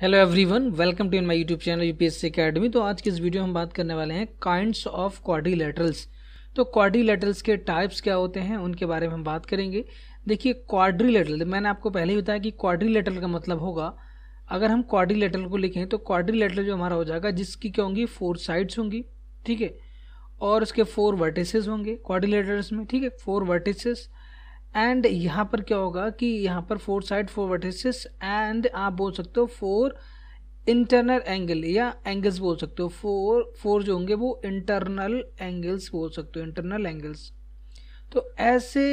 Hello everyone welcome to in my YouTube channel UPSC academy तो आज के इस वीडियो में हम बात करने वाले हैं काइंड्स ऑफ क्वाड्रिलेटरल्स तो क्वाड्रिलेटरल्स के टाइप्स क्या होते हैं उनके बारे में हम बात करेंगे देखिए क्वाड्रिलेटरल मैंने आपको पहले ही बताया कि क्वाड्रिलेटरल का मतलब होगा अगर हम क्वाड्रिलेटरल को लिखें तो क्वाड्रिलेटरल जो हमारा हो जाएगा जिसकी क्या होंगी फोर साइड्स होंगी ठीक है और उसके फोर वर्टिसेस होंगे क्वाड्रिलेटरल्स में ठीक है फोर वर्टिसेस एंड यहाँ पर क्या होगा कि यहाँ पर four side four vertices and आप बोल सकते हो फोर इंटरनल एंगल या एंगल्स बोल सकते हो फोर फोर जो होंगे वो इंटरनल एंगल्स बोल सकते हो इंटरनल एंगल्स तो ऐसे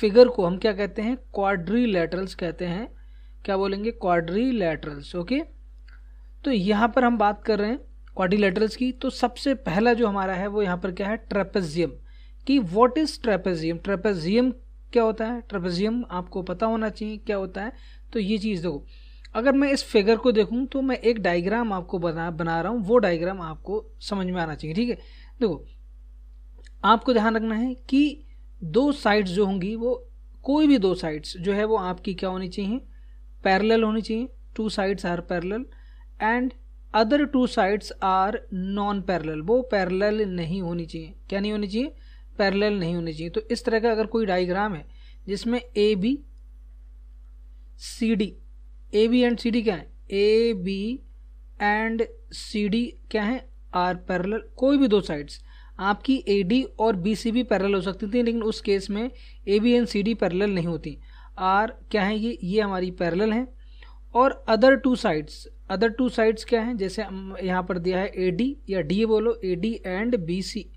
फिगर को हम क्या कहते हैं क्वाड्री लेटरल्स कहते हैं क्या बोलेंगे क्वाड्री लेटरल्स ओके तो यहाँ पर हम बात कर रहे हैं क्वाड्री लेटरल्स की तो सबसे पहला जो हमारा है वो यहाँ पर क्या है ट्रेपेजियम कि व्हाट इज ट्रेपेजियम ट्रेपेजियम क्या होता है ट्रेपेजियम आपको पता होना चाहिए क्या होता है तो ये चीज़ देखो अगर मैं इस फिगर को देखूँ तो मैं एक डायग्राम आपको बना बना रहा हूँ वो डायग्राम आपको समझ में आना चाहिए ठीक है देखो आपको ध्यान रखना है कि दो साइड्स जो होंगी वो कोई भी दो साइड्स जो है वो आपकी क्या होनी चाहिए पैरेलल होनी चाहिए two sides are parallel and other two sides are non parallel वो पैरेलल नहीं होनी चाहिए क्या नहीं होनी चाहिए पैरेलल नहीं होने चाहिए तो इस तरह का अगर कोई डायग्राम है जिसमें A B C D A B and C D क्या है A B and C D क्या है आर पैरेलल कोई भी दो साइड्स आपकी ए डी और बी सी भी पैरेलल हो सकती थी लेकिन उस केस में A B and C D parallel नहीं होती आर क्या है ये ये हमारी पैरेलल है और other two sides other two sides क्या हैं जैसे यहाँ पर दिया है ए डी या डी बोलो A D and B C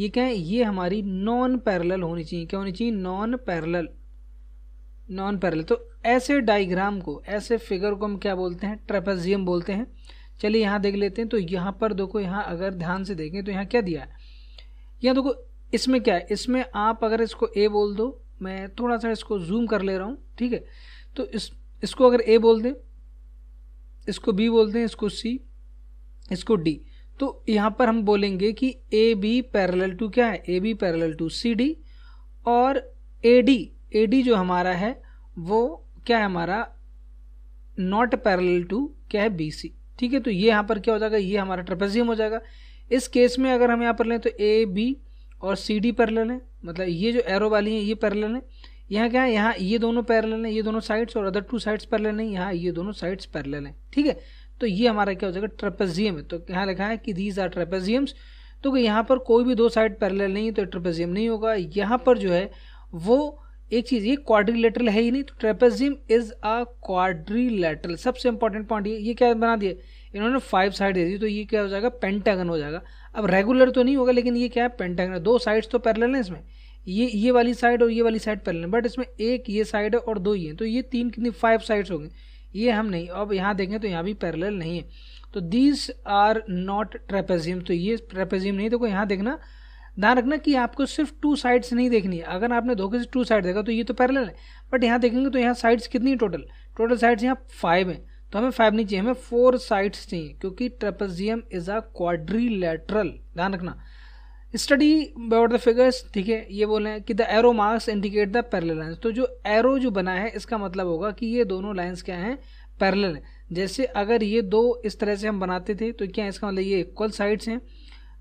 ये क्या है ये हमारी नॉन पैरेलल होनी चाहिए क्या होनी चाहिए नॉन पैरेलल नॉन पैरेलल तो ऐसे डायग्राम को ऐसे फिगर को हम क्या बोलते हैं ट्रेपेजियम बोलते हैं चलिए यहाँ देख लेते हैं तो यहाँ पर देखो यहाँ अगर ध्यान से देखें तो यहाँ क्या दिया है यहाँ देखो इसमें क्या है इसमें आप अगर इसको ए बोल दो मैं थोड़ा सा इसको जूम कर ले रहा हूँ ठीक है तो इस इसको अगर ए बोल दें इसको बी बोल दें इसको सी इसको डी तो यहाँ पर हम बोलेंगे कि ए बी पैरल टू क्या है A B parallel to C D और ए डी ए डी जो हमारा है वो क्या है हमारा नॉट पैरल टू क्या है बी सी ठीक है तो ये यहाँ पर क्या हो जाएगा ये हमारा ट्रपेजियम हो जाएगा इस केस में अगर हम यहाँ पर लें तो ए बी और सी डी पैरल है मतलब ये जो एरो वाली है ये पैरल है यहाँ क्या है यहाँ ये दोनों पैरल हैं ये दोनों साइड्स और अदर टू साइड्स पैरल हैं यहाँ ये दोनों साइड्स पैरल हैं ठीक है तो ये हमारा क्या हो जाएगा ट्रेपेजियम है तो यहाँ लिखा है कि दीज आर ट्रेपेजियम्स तो यहाँ पर कोई भी दो साइड पैरेलल नहीं है तो ट्रेपेजियम नहीं होगा यहाँ पर जो है वो एक चीज़ ये क्वाड्रिलेटरल है ही नहीं तो ट्रेपेजियम इज अ क्वाड्रिलेटरल सबसे इंपॉर्टेंट पॉइंट ये ये क्या बना दिया इन्होंने फाइव साइड दे दी तो ये क्या हो जाएगा पेंटागन हो जाएगा अब रेगुलर तो नहीं होगा लेकिन ये क्या है पेंटागन दो साइड्स तो पैरेलल हैं इसमें ये ये वाली साइड और ये वाली साइड पैरेलल बट इसमें एक ये साइड है और दो ये हैं तो ये तीन कितनी फाइव साइड्स होंगी ये हम नहीं अब यहाँ देखें तो यहाँ भी पैरेलल नहीं है तो दीज आर नॉट ट्रेपेजियम तो ये ट्रेपेजियम नहीं देखो तो यहाँ देखना ध्यान रखना कि आपको सिर्फ टू साइड्स नहीं देखनी है अगर आपने धोखे से टू साइड देखा तो ये तो पैरेलल है बट यहाँ देखेंगे तो यहाँ साइड्स कितनी टोटल टोटल साइड्स यहाँ फाइव हैं तो हमें फाइव नहीं चाहिए हमें फोर साइड्स चाहिए क्योंकि ट्रेपेजियम इज अ क्वाड्रीलेटरल ध्यान रखना स्टडी अबाउट द फिगर्स ठीक है ये बोल रहे हैं कि the arrow marks indicate the parallel lines तो जो एरो जो बना है इसका मतलब होगा कि ये दोनों लाइन्स क्या हैं पैरेलल जैसे अगर ये दो इस तरह से हम बनाते थे तो क्या इसका मतलब ये इक्वल साइड्स हैं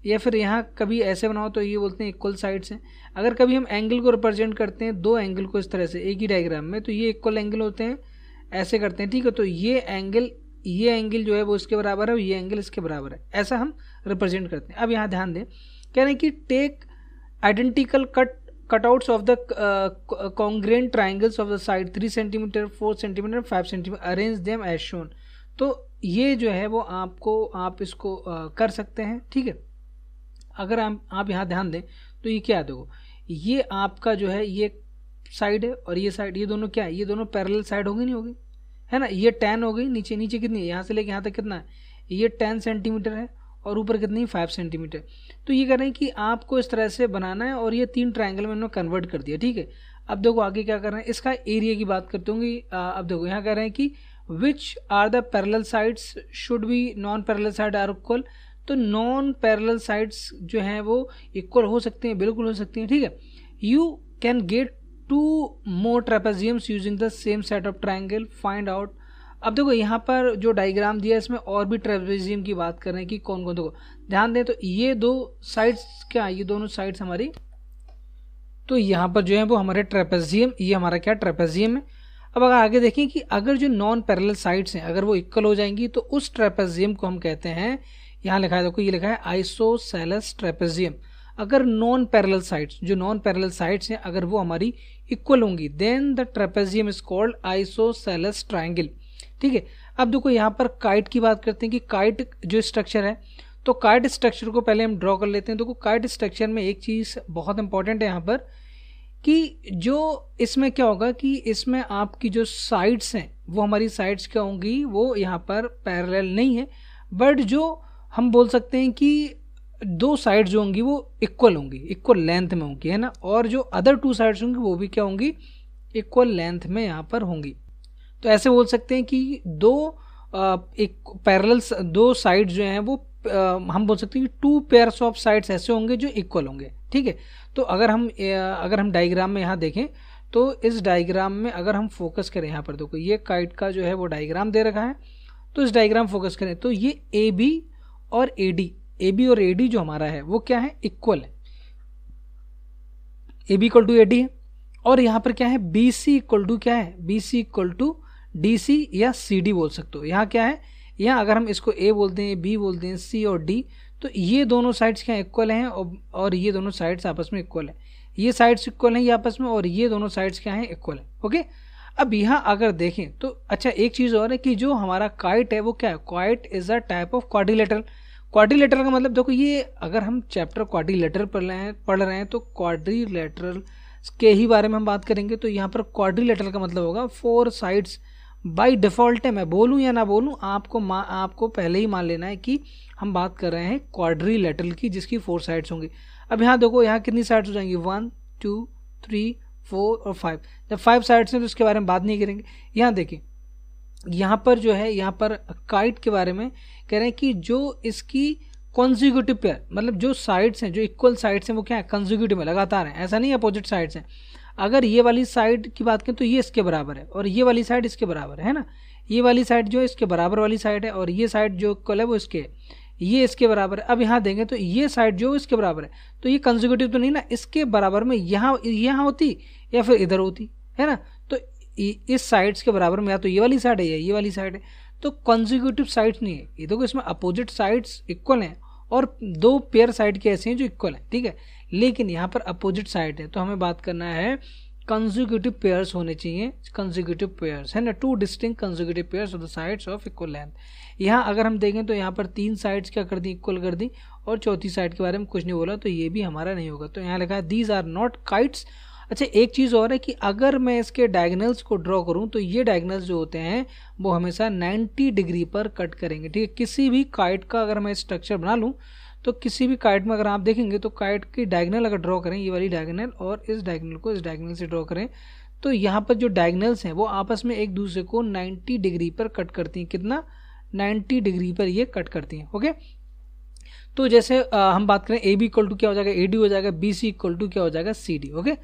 या फिर यहाँ कभी ऐसे बनाओ तो ये बोलते हैं इक्वल साइड्स हैं अगर कभी हम एंगल को रिप्रेजेंट करते हैं दो एंगल को इस तरह से एक ही डायग्राम में तो ये इक्वल एंगल होते हैं ऐसे करते हैं ठीक है तो ये एंगल ये एंगल जो है वो इसके बराबर है और ये एंगल इसके बराबर है ऐसा हम रिप्रेजेंट करते हैं अब यहाँ ध्यान दें हैं कि take identical cut cut outs of the congruent triangles of the side three centimetre four centimetre five centimetre arrange them as shown तो ये जो है वो आपको आप इसको uh, कर सकते हैं ठीक है अगर आप आप यहाँ ध्यान दें तो ये क्या देखो ये आपका जो है ये साइड है और ये साइड ये दोनों क्या है ये दोनों पैरल साइड होगी नहीं होगी है ना ये टेन हो गई नीचे नीचे कितनी है यहाँ से लेके यहाँ तक कितना है ये टेन सेंटीमीटर है और ऊपर कितनी फाइव सेंटीमीटर तो ये कह रहे हैं कि आपको इस तरह से बनाना है और ये तीन ट्राइंगल में उन्होंने कन्वर्ट कर दिया ठीक है अब देखो आगे क्या कर रहे हैं इसका एरिया की बात करते होंगे अब देखो यहाँ कह रहे हैं कि which are the parallel sides should be non parallel side are equal तो नॉन पैरल साइड्स जो हैं वो इक्वल हो सकते हैं बिल्कुल हो सकती हैं ठीक है you can get two more trapeziums using the same set of triangle find out अब देखो यहाँ पर जो डायग्राम दिया है इसमें और भी ट्रेपेजियम की बात कर रहे हैं कि कौन कौन देखो ध्यान दें तो ये दो साइड्स क्या ये दोनों साइड्स हमारी तो यहाँ पर जो है वो हमारे ट्रेपेजियम ये हमारा क्या ट्रेपेजियम है अब अगर आगे देखें कि अगर जो नॉन पैरल साइड्स हैं अगर वो इक्वल हो जाएंगी तो उस ट्रेपेजियम को हम कहते हैं यहाँ लिखा है देखो ये लिखा है आइसोसेलस ट्रेपेजियम अगर नॉन पैरल साइड्स जो नॉन पैरल साइड्स हैं अगर वो हमारी इक्वल होंगी then the trapezium is called isosceles triangle ठीक है अब देखो यहाँ पर काइट की बात करते हैं कि काइट जो स्ट्रक्चर है तो काइट स्ट्रक्चर को पहले हम ड्रॉ कर लेते हैं देखो काइट स्ट्रक्चर में एक चीज़ बहुत इंपॉर्टेंट है यहाँ पर कि जो इसमें क्या होगा कि इसमें आपकी जो साइड्स हैं वो हमारी साइड्स क्या होंगी वो यहाँ पर पैरेलल नहीं है बट जो हम बोल सकते हैं कि दो साइड्स जो होंगी वो इक्वल होंगी इक्वल लेंथ में होंगी है ना और जो अदर टू साइड्स होंगी वो भी क्या होंगी इक्वल लेंथ में यहाँ पर होंगी तो ऐसे बोल सकते हैं कि दो एक पैरल दो साइड जो हैं वो हम बोल सकते हैं कि टू पेयर्स ऑफ साइड्स ऐसे होंगे जो इक्वल होंगे ठीक है तो अगर हम अगर हम डायग्राम में यहाँ देखें तो इस डायग्राम में अगर हम फोकस करें यहाँ पर देखो ये काइट का जो है वो डायग्राम दे रखा है तो इस डायग्राम फोकस करें तो ये ए बी और ए डी ए बी और ए डी जो हमारा है वो क्या है इक्वल है A B equal to A D है और यहाँ पर क्या है बी सी इक्वल टू क्या है B C equal to D या सी बोल सकते हो यहाँ क्या है यहाँ अगर हम इसको ए बोलते हैं बी बोलते हैं सी और डी तो ये दोनों साइड्स क्या इक्वल हैं और ये दोनों साइड्स आपस में इक्वल हैं ये साइड्स इक्वल हैं ये आपस में और ये दोनों साइड्स क्या हैं इक्वल हैं ओके अब यहाँ अगर देखें तो अच्छा एक चीज़ और है कि जो हमारा काइट है वो क्या है kite is a type of quadrilateral quadrilateral का मतलब देखो ये अगर हम चैप्टर क्वारिलेटर पढ़ रहे हैं पढ़ रहे हैं तो क्वाड्रिलेटरल के ही बारे में हम बात करेंगे तो यहाँ पर क्वारिलेटर का मतलब होगा फोर साइड्स बाई डिफ़ॉल्ट है मैं बोलूँ या ना बोलूँ आपको आपको पहले ही मान लेना है कि हम बात कर रहे हैं क्वाड्री लेटल की जिसकी फोर साइड्स होंगी अब यहाँ देखो यहाँ कितनी साइड्स हो जाएंगी वन टू थ्री फोर और फाइव जब फाइव साइड्स हैं तो उसके बारे में बात नहीं करेंगे यहाँ देखिए यहाँ पर जो है यहाँ पर काइट के बारे में कह रहे हैं कि जो इसकी कॉन्जिक्यूटिव पेयर मतलब जो साइड्स हैं जो इक्वल साइड्स हैं वो क्या है कंजिक्यूटिव है लगातार हैं ऐसा नहीं अपोजिट साइड्स हैं अगर ये वाली साइड की बात करें तो ये इसके बराबर है और ये वाली साइड इसके बराबर है ना ये वाली साइड जो है इसके बराबर वाली साइड है और ये साइड जो कल है वो इसके ये इसके बराबर है अब यहाँ देंगे तो ये साइड जो इसके बराबर है तो ये कंजिक्यूटिव तो नहीं ना इसके बराबर में यहाँ यहाँ होती या फिर इधर होती है ना तो इस साइड्स के बराबर में या तो ये वाली साइड है या ये वाली साइड है तो कंजिक्यूटिव साइड्स नहीं है ये देखो इसमें अपोजिट साइड्स इक्वल हैं और दो पेयर साइड के ऐसे हैं जो इक्वल हैं ठीक है लेकिन यहाँ पर अपोजिट साइड है तो हमें बात करना है कंजुगेटिव पेयर्स होने चाहिए कंजुगेटिव पेयर्स है ना two distinct consecutive pairs of the sides of equal length यहाँ अगर हम देखें तो यहाँ पर तीन साइड्स क्या कर दी इक्वल कर दी और चौथी साइड के बारे में कुछ नहीं बोला तो ये भी हमारा नहीं होगा तो यहाँ लिखा है दीज आर नॉट काइट्स अच्छा एक चीज़ और है कि अगर मैं इसके डायगनल्स को ड्रॉ करूँ तो ये डायगनल्स जो होते हैं वो हमेशा नाइन्टी डिग्री पर कट करेंगे ठीक है किसी भी काइट का अगर मैं स्ट्रक्चर बना लूँ तो किसी भी काइट में अगर आप देखेंगे तो काइट की डायगनल अगर ड्रॉ करें ये वाली डायगनल और इस डायगनल को इस डायगनल से ड्रॉ करें तो यहाँ पर जो डायगनल्स हैं वो आपस में एक दूसरे को 90 डिग्री पर कट करती हैं कितना 90 डिग्री पर ये कट करती हैं ओके तो जैसे आ, हम बात करें ए बी इक्वल टू क्या हो जाएगा ए डी हो जाएगा बी सी इक्वल टू क्या हो जाएगा C D okay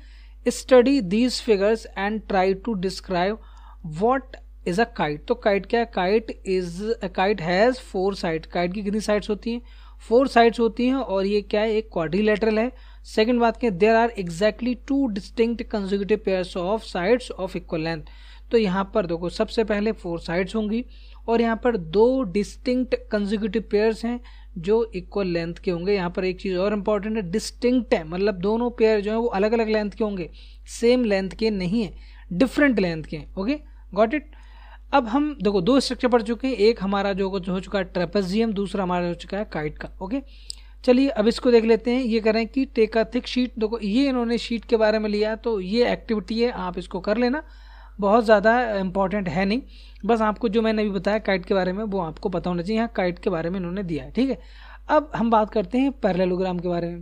study these figures and try to describe what is a kite तो काइट क्या है kite is kite has four side kite की कितनी साइड्स होती हैं फोर साइड्स होती हैं और ये क्या है एक क्वाड्रिलेटरल है सेकंड बात कहें there are exactly two distinct consecutive pairs of sides of equal length तो यहाँ पर देखो सबसे पहले फोर साइड्स होंगी और यहाँ पर दो डिस्टिंक्ट कंजिव पेयर्स हैं जो इक्वल लेंथ के होंगे यहाँ पर एक चीज़ और इम्पॉर्टेंट है डिस्टिंक्ट है मतलब दोनों पेयर जो हैं वो अलग अलग लेंथ के होंगे सेम लेंथ के नहीं है डिफरेंट लेंथ के ओके गॉट इट अब हम देखो दो स्ट्रक्चर पढ़ चुके हैं एक हमारा जो हो चुका है ट्रेपेजियम दूसरा हमारा हो चुका है काइट का ओके चलिए अब इसको देख लेते हैं ये कह रहे हैं कि टेक अ थिक शीट देखो ये इन्होंने शीट के बारे में लिया तो ये एक्टिविटी है आप इसको कर लेना बहुत ज़्यादा इंपॉर्टेंट है नहीं बस आपको जो मैंने अभी बताया काइट के बारे में वो आपको पता होना चाहिए यहाँ काइट के बारे में इन्होंने दिया है ठीक है अब हम बात करते हैं पैरेललोग्राम के बारे में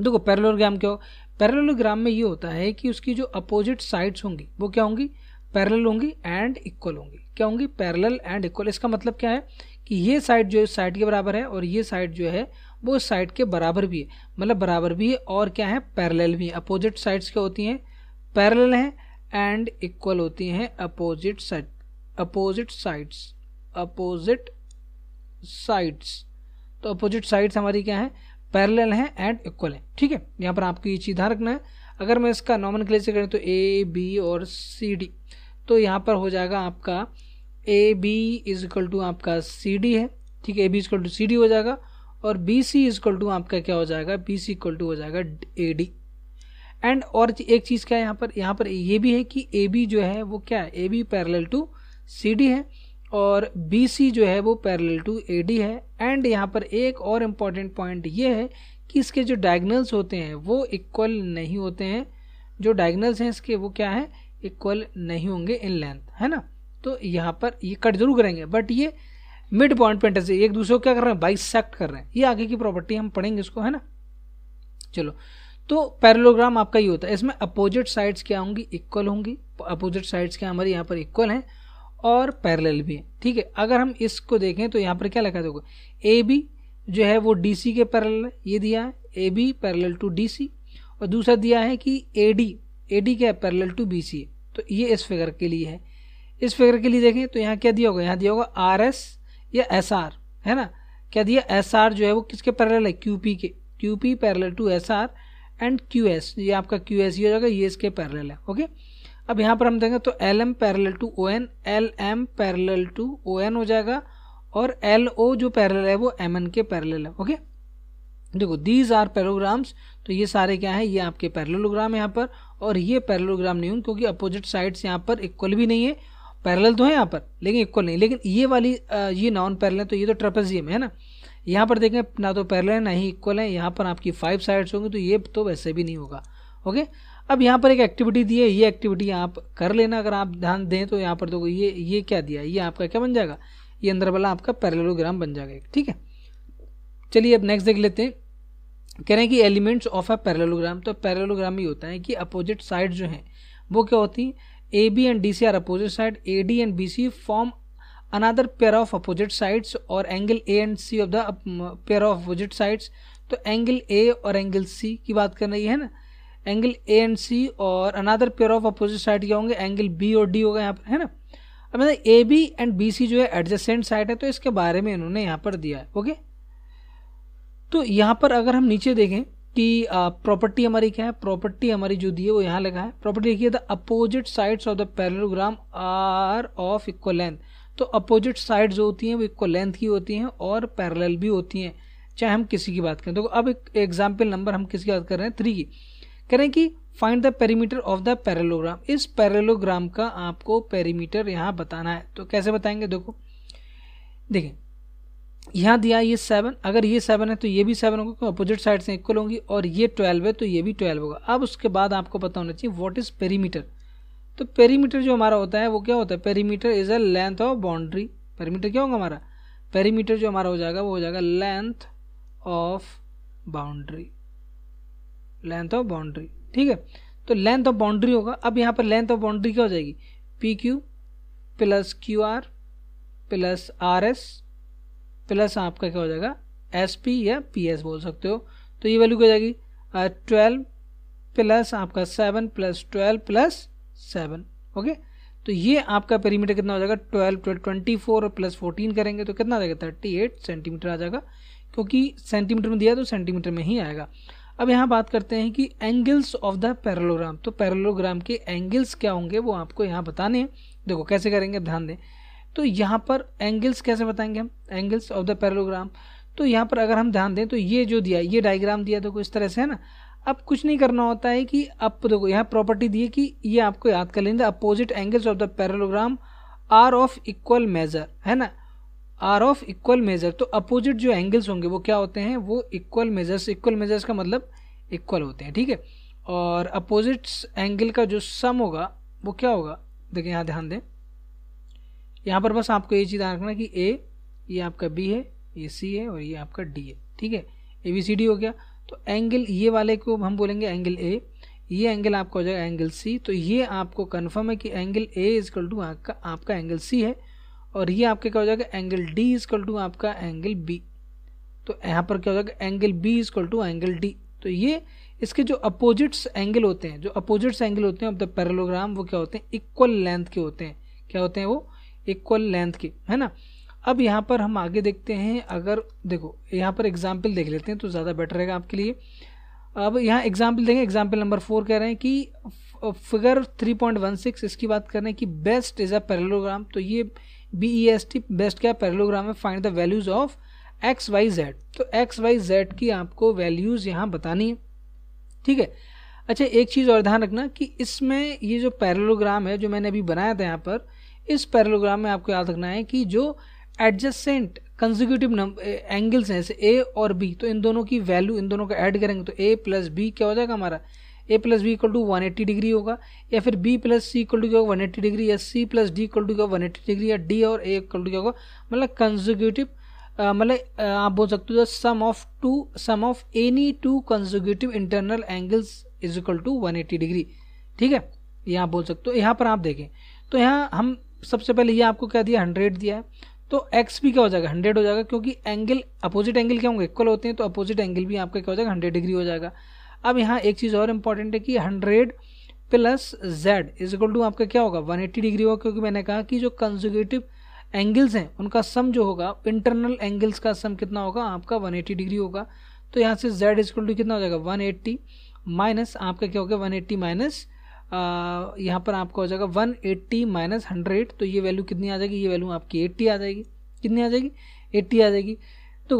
देखो पैरेललोग्राम क्या हो पैरेललोग्राम में ये होता है कि उसकी जो अपोजिट साइड्स होंगी वो क्या होंगी पैरेलल होंगी एंड इक्वल होंगी क्या होंगी पैरेलल एंड इक्वल इसका मतलब क्या है कि ये साइड जो है साइड के बराबर है और ये साइड जो है वो साइड के बराबर भी है मतलब बराबर भी है और क्या है पैरेलल भी है अपोजिट साइड्स क्या होती हैं पैरेलल हैं एंड इक्वल होती हैं opposite side opposite sides opposite sides तो अपोजिट साइड्स हमारी क्या है पैरेलल हैं एंड इक्वल हैं ठीक है यहाँ पर आपको ये चीज़ ध्यान रखना है अगर मैं इसका नॉमन क्लेचर करें तो ए बी और सी डी तो यहाँ पर हो जाएगा आपका A B is equal to आपका सी डी है ठीक है A B is equal to C D हो जाएगा और B C is equal to आपका क्या हो जाएगा बी सी इक्वल टू हो जाएगा ए डी एंड और एक चीज़ क्या है यहाँ पर यहाँ पर ये भी है कि ए बी जो है वो क्या है A B parallel to C D है और बी सी जो है वो पैरेलल टू ए डी है एंड यहाँ पर एक और इम्पॉर्टेंट पॉइंट ये है कि इसके जो डायगनल्स होते हैं वो इक्वल नहीं होते हैं जो डायगनल्स हैं इसके वो क्या है इक्वल नहीं होंगे इन लेंथ है ना तो यहाँ पर ये कट जरूर करेंगे बट ये मिड पॉइंट पे इंटरसे एक दूसरे को क्या कर रहे हैं सेक्ट कर रहे हैं ये आगे की प्रॉपर्टी हम पढ़ेंगे इसको है ना चलो तो पैरलोग्राम आपका ये होता है इसमें अपोजिट साइड्स क्या होंगी इक्वल होंगी अपोजिट साइड्स क्या हमारे यहाँ पर इक्वल हैं और पैरेलल भी हैं ठीक है अगर हम इसको देखें तो यहाँ पर क्या लगा देखो ए बी जो है वो डी सी के पैरेलल है ये दिया है A B parallel to D C और दूसरा दिया है कि ए डी ए डी क्या है पैरेलल टू बी सी है तो ये इस फिगर के लिए है इस फिगर के लिए देखें तो यहाँ क्या दिया होगा यहाँ दिया होगा आर एस या एस आर है ना क्या दिया एस आर जो है वो किसके पैरेलल है क्यू पी के Q P parallel to S R and Q S ये आपका क्यू एस ये हो जाएगा ये इसके पैरेलल है ओके अब यहाँ पर हम देखें तो L M parallel to O N L M parallel to O N हो जाएगा और एल ओ जो पैरल है वो एम एन के पैरल है ओके देखो दीज आर पैरोग्राम्स तो ये सारे क्या है ये आपके पैरलोग्राम यहाँ पर और ये पैरलोग्राम नहीं होंगे क्योंकि अपोजिट साइड्स यहाँ पर इक्वल भी नहीं है पैरल तो है यहाँ पर लेकिन इक्वल नहीं लेकिन ये वाली ये नॉन है तो ये तो ट्रपेजियम है ना यहाँ पर देखें ना तो पैरल है ना ही इक्वल है यहाँ पर आपकी फाइव साइड्स होंगी तो ये तो वैसे भी नहीं होगा ओके अब यहाँ पर एक एक्टिविटी दी है ये एक्टिविटी आप कर लेना अगर आप ध्यान दें तो यहाँ पर देखो ये ये क्या दिया है ये आपका क्या बन जाएगा ये अंदर वाला आपका पैरेलोग्राम बन जाएगा ठीक है चलिए अब नेक्स्ट देख लेते हैं कह रहे हैं कि एलिमेंट्स ऑफ अ पैरेलोग्राम तो पैरेलोग्राम ही होता है कि अपोजिट साइड जो हैं वो क्या होती हैं A B and D C are opposite side A D and B C form another pair of opposite sides और angle A and C of the pair of opposite sides तो angle A और angle सी की बात कर रही है ना angle A and C और another pair of opposite side क्या होंगे एंगल बी और डी होगा यहाँ पर है ना अब मतलब A B and B C जो है एडजस्टेंट साइड है तो इसके बारे में इन्होंने यहाँ पर दिया है ओके okay? तो यहाँ पर अगर हम नीचे देखें कि प्रॉपर्टी हमारी क्या है प्रॉपर्टी हमारी जो दी है वो यहाँ लगा है प्रॉपर्टी लिखी है the opposite sides of the parallelogram are of equal length तो अपोजिट तो साइड जो होती हैं वो इक्वल लेंथ की होती हैं और पैरेलल भी होती हैं चाहे हम किसी की बात करें तो अब एक एग्जाम्पल नंबर हम किसकी बात कर रहे हैं थ्री की कह रहे हैं कि find the perimeter of the parallelogram इस पैरेलोग्राम का आपको पेरीमीटर यहाँ बताना है तो कैसे बताएंगे देखो देखें यहाँ दिया ये सेवन अगर ये सेवन है तो ये भी सेवन होगा अपोजिट साइड से इक्वल होंगी और ये ट्वेल्व है तो ये भी ट्वेल्व होगा अब उसके बाद आपको पता होना चाहिए व्हाट इज़ पेरीमीटर तो पेरीमीटर जो हमारा होता है वो क्या होता है perimeter is a length of boundary perimeter क्या होगा हमारा पेरीमीटर जो हमारा हो जाएगा वो हो जाएगा length of boundary length of boundary ठीक है तो लेंथ ऑफ बाउंड्री होगा अब यहाँ पर लेंथ ऑफ बाउंड्री क्या हो जाएगी P Q plus Q R plus R S plus आपका क्या हो जाएगा एस पी या पी एस बोल सकते हो तो ये वैल्यू क्या हो जाएगी ट्वेल्व प्लस आपका seven plus twelve plus seven okay तो ये आपका पेरीमीटर कितना हो जाएगा ट्वेल्व ट्वेल्व ट्वेंटी फोर और प्लस फोर्टीन करेंगे तो कितना आ जाएगा थर्टी एट सेंटीमीटर आ जाएगा क्योंकि सेंटीमीटर में दिया तो सेंटीमीटर में ही आएगा अब यहाँ बात करते हैं कि एंगल्स ऑफ द पैरलोग्राम तो पैरलोग्राम के एंगल्स क्या होंगे वो आपको यहाँ बताने हैं देखो कैसे करेंगे ध्यान दें तो यहाँ पर एंगल्स कैसे बताएंगे हम एंगल्स ऑफ द पैरोग्राम तो यहाँ पर अगर हम ध्यान दें तो ये जो दिया ये डायग्राम दिया देखो इस तरह से है ना अब कुछ नहीं करना होता है कि अब देखो यहाँ प्रॉपर्टी दी है कि ये आपको याद कर लेंगे opposite angles of the parallelogram are of equal measure है ना आर ऑफ इक्वल मेजर तो अपोजिट जो एंगल्स होंगे वो क्या होते हैं वो इक्वल मेजर्स इक्वल मेजर्स का मतलब इक्वल होते हैं ठीक है और अपोजिट्स एंगल का जो सम होगा वो क्या होगा देखिए यहाँ ध्यान दें यहाँ पर बस आपको ये चीज़ रखना कि ए ये आपका बी है ये सी है और ये आपका डी है ठीक है ए बी सी डी हो गया तो एंगल ये वाले को हम बोलेंगे एंगल ए ये एंगल आपका हो जाएगा एंगल सी तो ये आपको कन्फर्म है कि एंगल ए इजकल टू आपका आपका एंगल सी है और ये आपके क्या हो जाएगा एंगल डी इजकल टू आपका एंगल बी तो यहाँ पर क्या हो जाएगा angle B is equal to angle D तो ये इसके जो अपोजिट्स एंगल होते हैं जो अपोजिट्स एंगल होते हैं ऑफ द पैरलोग्राम वो क्या होते हैं इक्वल लेंथ के होते हैं क्या होते हैं वो इक्वल लेंथ की है ना अब यहाँ पर हम आगे देखते हैं अगर देखो यहाँ पर एग्जाम्पल देख लेते हैं तो ज़्यादा बेटर रहेगा आपके लिए अब यहाँ एग्जाम्पल देंगे एग्जाम्पल नंबर फोर कह रहे हैं कि figure three point one six इसकी बात कर रहे हैं कि बेस्ट इज़ अ पैरेलोग्राम तो ये B E S T best क्या पैरेलोग्राम है find the values of X Y Z तो एक्स वाई जेड की आपको वैल्यूज़ यहाँ बतानी है ठीक है अच्छा एक चीज़ और ध्यान रखना कि इसमें ये जो पैरेलोग्राम है जो मैंने अभी बनाया था यहाँ पर इस पैरलोग्राम में आपको याद रखना है कि जो एडजस्टेंट कंजिक्यूटिव एंगल्स हैं जैसे ए और बी तो इन दोनों की वैल्यू इन दोनों का ऐड करेंगे तो ए प्लस बी क्या हो जाएगा हमारा A plus B equal to one eighty degree होगा या फिर B plus C equal to क्या होगा वन एट्टी डिग्री या C plus D equal to क्या वन एट्टी डिग्री या डी और ए इक्वल टू क्या होगा मतलब कंजिक्यूटिव मतलब आप बोल सकते हो sum of two sum of any two consecutive internal angles is equal to one eighty degree ठीक है यहाँ बोल सकते हो यहाँ पर आप देखें तो यहाँ हम सबसे पहले ये आपको क्या दिया हंड्रेड दिया है तो एक्स भी क्या हो जाएगा हंड्रेड हो जाएगा क्योंकि एंगल अपोजिट एंगल क्या होंगे इक्वल होते हैं तो अपोजिट एंगल भी आपका क्या हो जाएगा हंड्रेड डिग्री हो जाएगा अब यहाँ एक चीज़ और इम्पॉर्टेंट है कि hundred plus Z is equal to आपका क्या होगा वन एट्टी डिग्री होगा क्योंकि मैंने कहा कि जो कंजुगेटिव एंगल्स हैं उनका सम जो होगा इंटरनल एंगल्स का सम कितना होगा आपका एट्टी डिग्री होगा तो यहाँ से इज इक्वल टू कितना हो जाएगा एट्टी माइनस आपका क्या होगा वन एट्टी माइनस यहाँ पर आपका हो जाएगा वन एट्टी माइनस हंड्रेड तो ये वैल्यू कितनी आ जाएगी ये वैल्यू आपकी एट्टी आ जाएगी कितनी आ जाएगी एट्टी आ जाएगी तो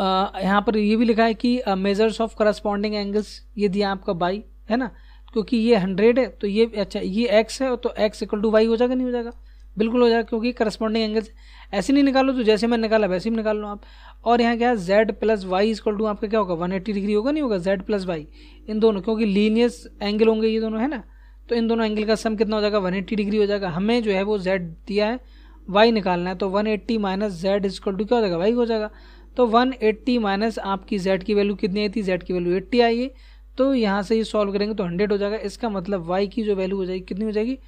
यहाँ पर ये भी लिखा है कि मेजर्स ऑफ करस्पॉन्डिंग एंगल्स ये दिया आपका बाई है ना क्योंकि ये हंड्रेड है तो ये अच्छा ये एक्स है तो एक्स इक्वल टू वाई हो जाएगा नहीं हो जाएगा बिल्कुल हो जाएगा क्योंकि करस्पॉन्डिंग एंगल्स ऐसे नहीं निकालो तो जैसे मैंने निकाला वैसे ही निकाल लो आप और यहाँ क्या है Z plus Y equal to आपका क्या होगा वन एट्टी डिग्री होगा नहीं होगा जेड प्लस वाई इन दोनों क्योंकि लीनियस एंगल होंगे ये दोनों है ना तो इन दोनों एंगल का सम कितना हो जाएगा वन एट्टी डिग्री हो जाएगा हमें जो है वो जेड दिया है वाई निकालना है तो one eighty minus Z equal to क्या हो जाएगा वाई हो जाएगा तो वन एट्टी माइनस आपकी जेड की वैल्यू कितनी आई थी जेड की वैल्यू एट्टी आई है तो यहाँ से ये सॉल्व करेंगे तो हंड्रेड हो जाएगा इसका मतलब वाई की जो वैल्यू हो जाएगी कितनी हो जाएगी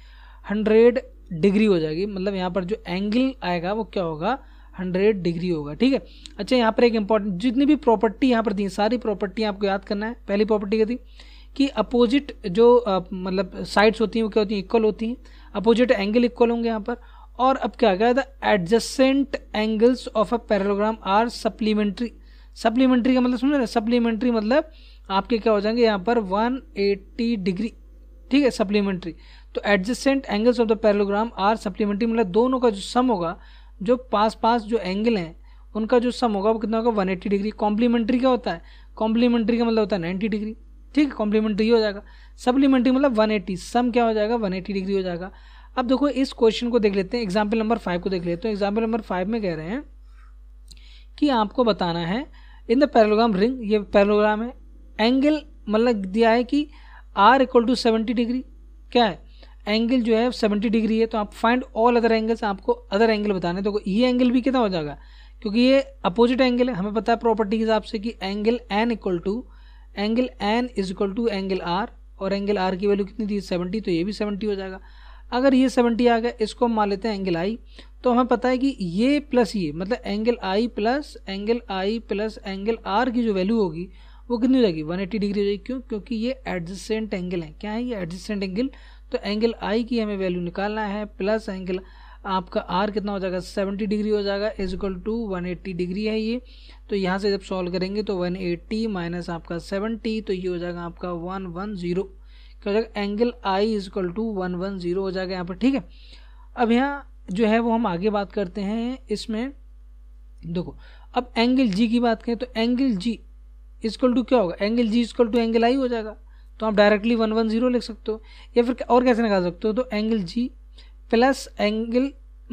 हंड्रेड डिग्री हो जाएगी मतलब यहाँ पर जो एंगल आएगा वो क्या होगा हंड्रेड डिग्री होगा ठीक है अच्छा यहाँ पर एक इंपॉर्टेंट जितनी भी प्रॉपर्टी यहाँ पर दी सारी प्रॉपर्टी आपको याद करना है पहली प्रॉपर्टी क्या थी कि अपोजिट जो आ, मतलब साइड्स होती हैं वो क्या होती हैं इक्वल होती हैं अपोजिट एंगल इक्वल होंगे यहाँ पर और अब क्या गया the adjacent angles of a parallelogram are supplementary supplementary का मतलब समझ रहे सप्लीमेंट्री मतलब आपके क्या हो जाएंगे यहाँ पर 180 डिग्री ठीक है सप्लीमेंट्री तो adjacent angles of the parallelogram are supplementary मतलब दोनों का जो सम होगा जो पास पास जो एंगल हैं उनका जो सम होगा वो कितना होगा 180 डिग्री कॉम्प्लीमेंट्री क्या होता है कॉम्प्लीमेंट्री का मतलब होता है 90 डिग्री ठीक है कॉम्प्लीमेंट्री हो जाएगा सप्लीमेंट्री मतलब 180 सम क्या हो जाएगा 180 डिग्री हो जाएगा अब देखो इस क्वेश्चन को देख लेते हैं एग्जाम्पल नंबर फाइव को देख लेते हैं एग्जाम्पल नंबर फाइव में कह रहे हैं कि आपको बताना है इन द पैरोग्राम रिंग ये पैरोग्राम है एंगल मतलब दिया है कि are equal to seventy degree क्या है एंगल जो है सेवेंटी डिग्री है तो आप फाइंड ऑल अदर एंगल्स आपको अदर एंगल बताने तो ये एंगल भी कितना हो जाएगा क्योंकि ये अपोजिट एंगल है हमें पता है प्रॉपर्टी के हिसाब से कि angle N equal to angle N is equal to angle R और एंगल आर की वैल्यू कितनी थी सेवेंटी तो ये भी सेवेंटी हो जाएगा अगर ये सेवेंटी आ गया इसको हम मान लेते हैं एंगल आई तो हमें पता है कि ये प्लस ये मतलब angle I plus angle I plus angle R की जो वैल्यू होगी वो कितनी हो जाएगी 180 डिग्री हो जाएगी क्यों क्योंकि ये एडजस्टेंट एंगल है क्या है ये एडजस्टेंट एंगल तो एंगल आई की हमें वैल्यू निकालना है प्लस एंगल आपका आर कितना हो जाएगा 70 डिग्री हो जाएगा is equal to one degree है ये तो यहाँ से जब सॉल्व करेंगे तो 180 एट्टी माइनस आपका 70 तो ये हो जाएगा आपका 110 क्या हो जाएगा angle I is equal to one one zero हो जाएगा यहाँ पर ठीक है अब यहाँ जो है वो हम आगे बात करते हैं इसमें देखो अब एंगल जी की बात करें तो एंगल जी इक्वल टू क्या होगा angle G equal to angle I हो जाएगा तो आप डायरेक्टली वन वन जीरो लिख सकते हो या फिर और कैसे निकाल सकते हो तो एंगल जी प्लस एंगल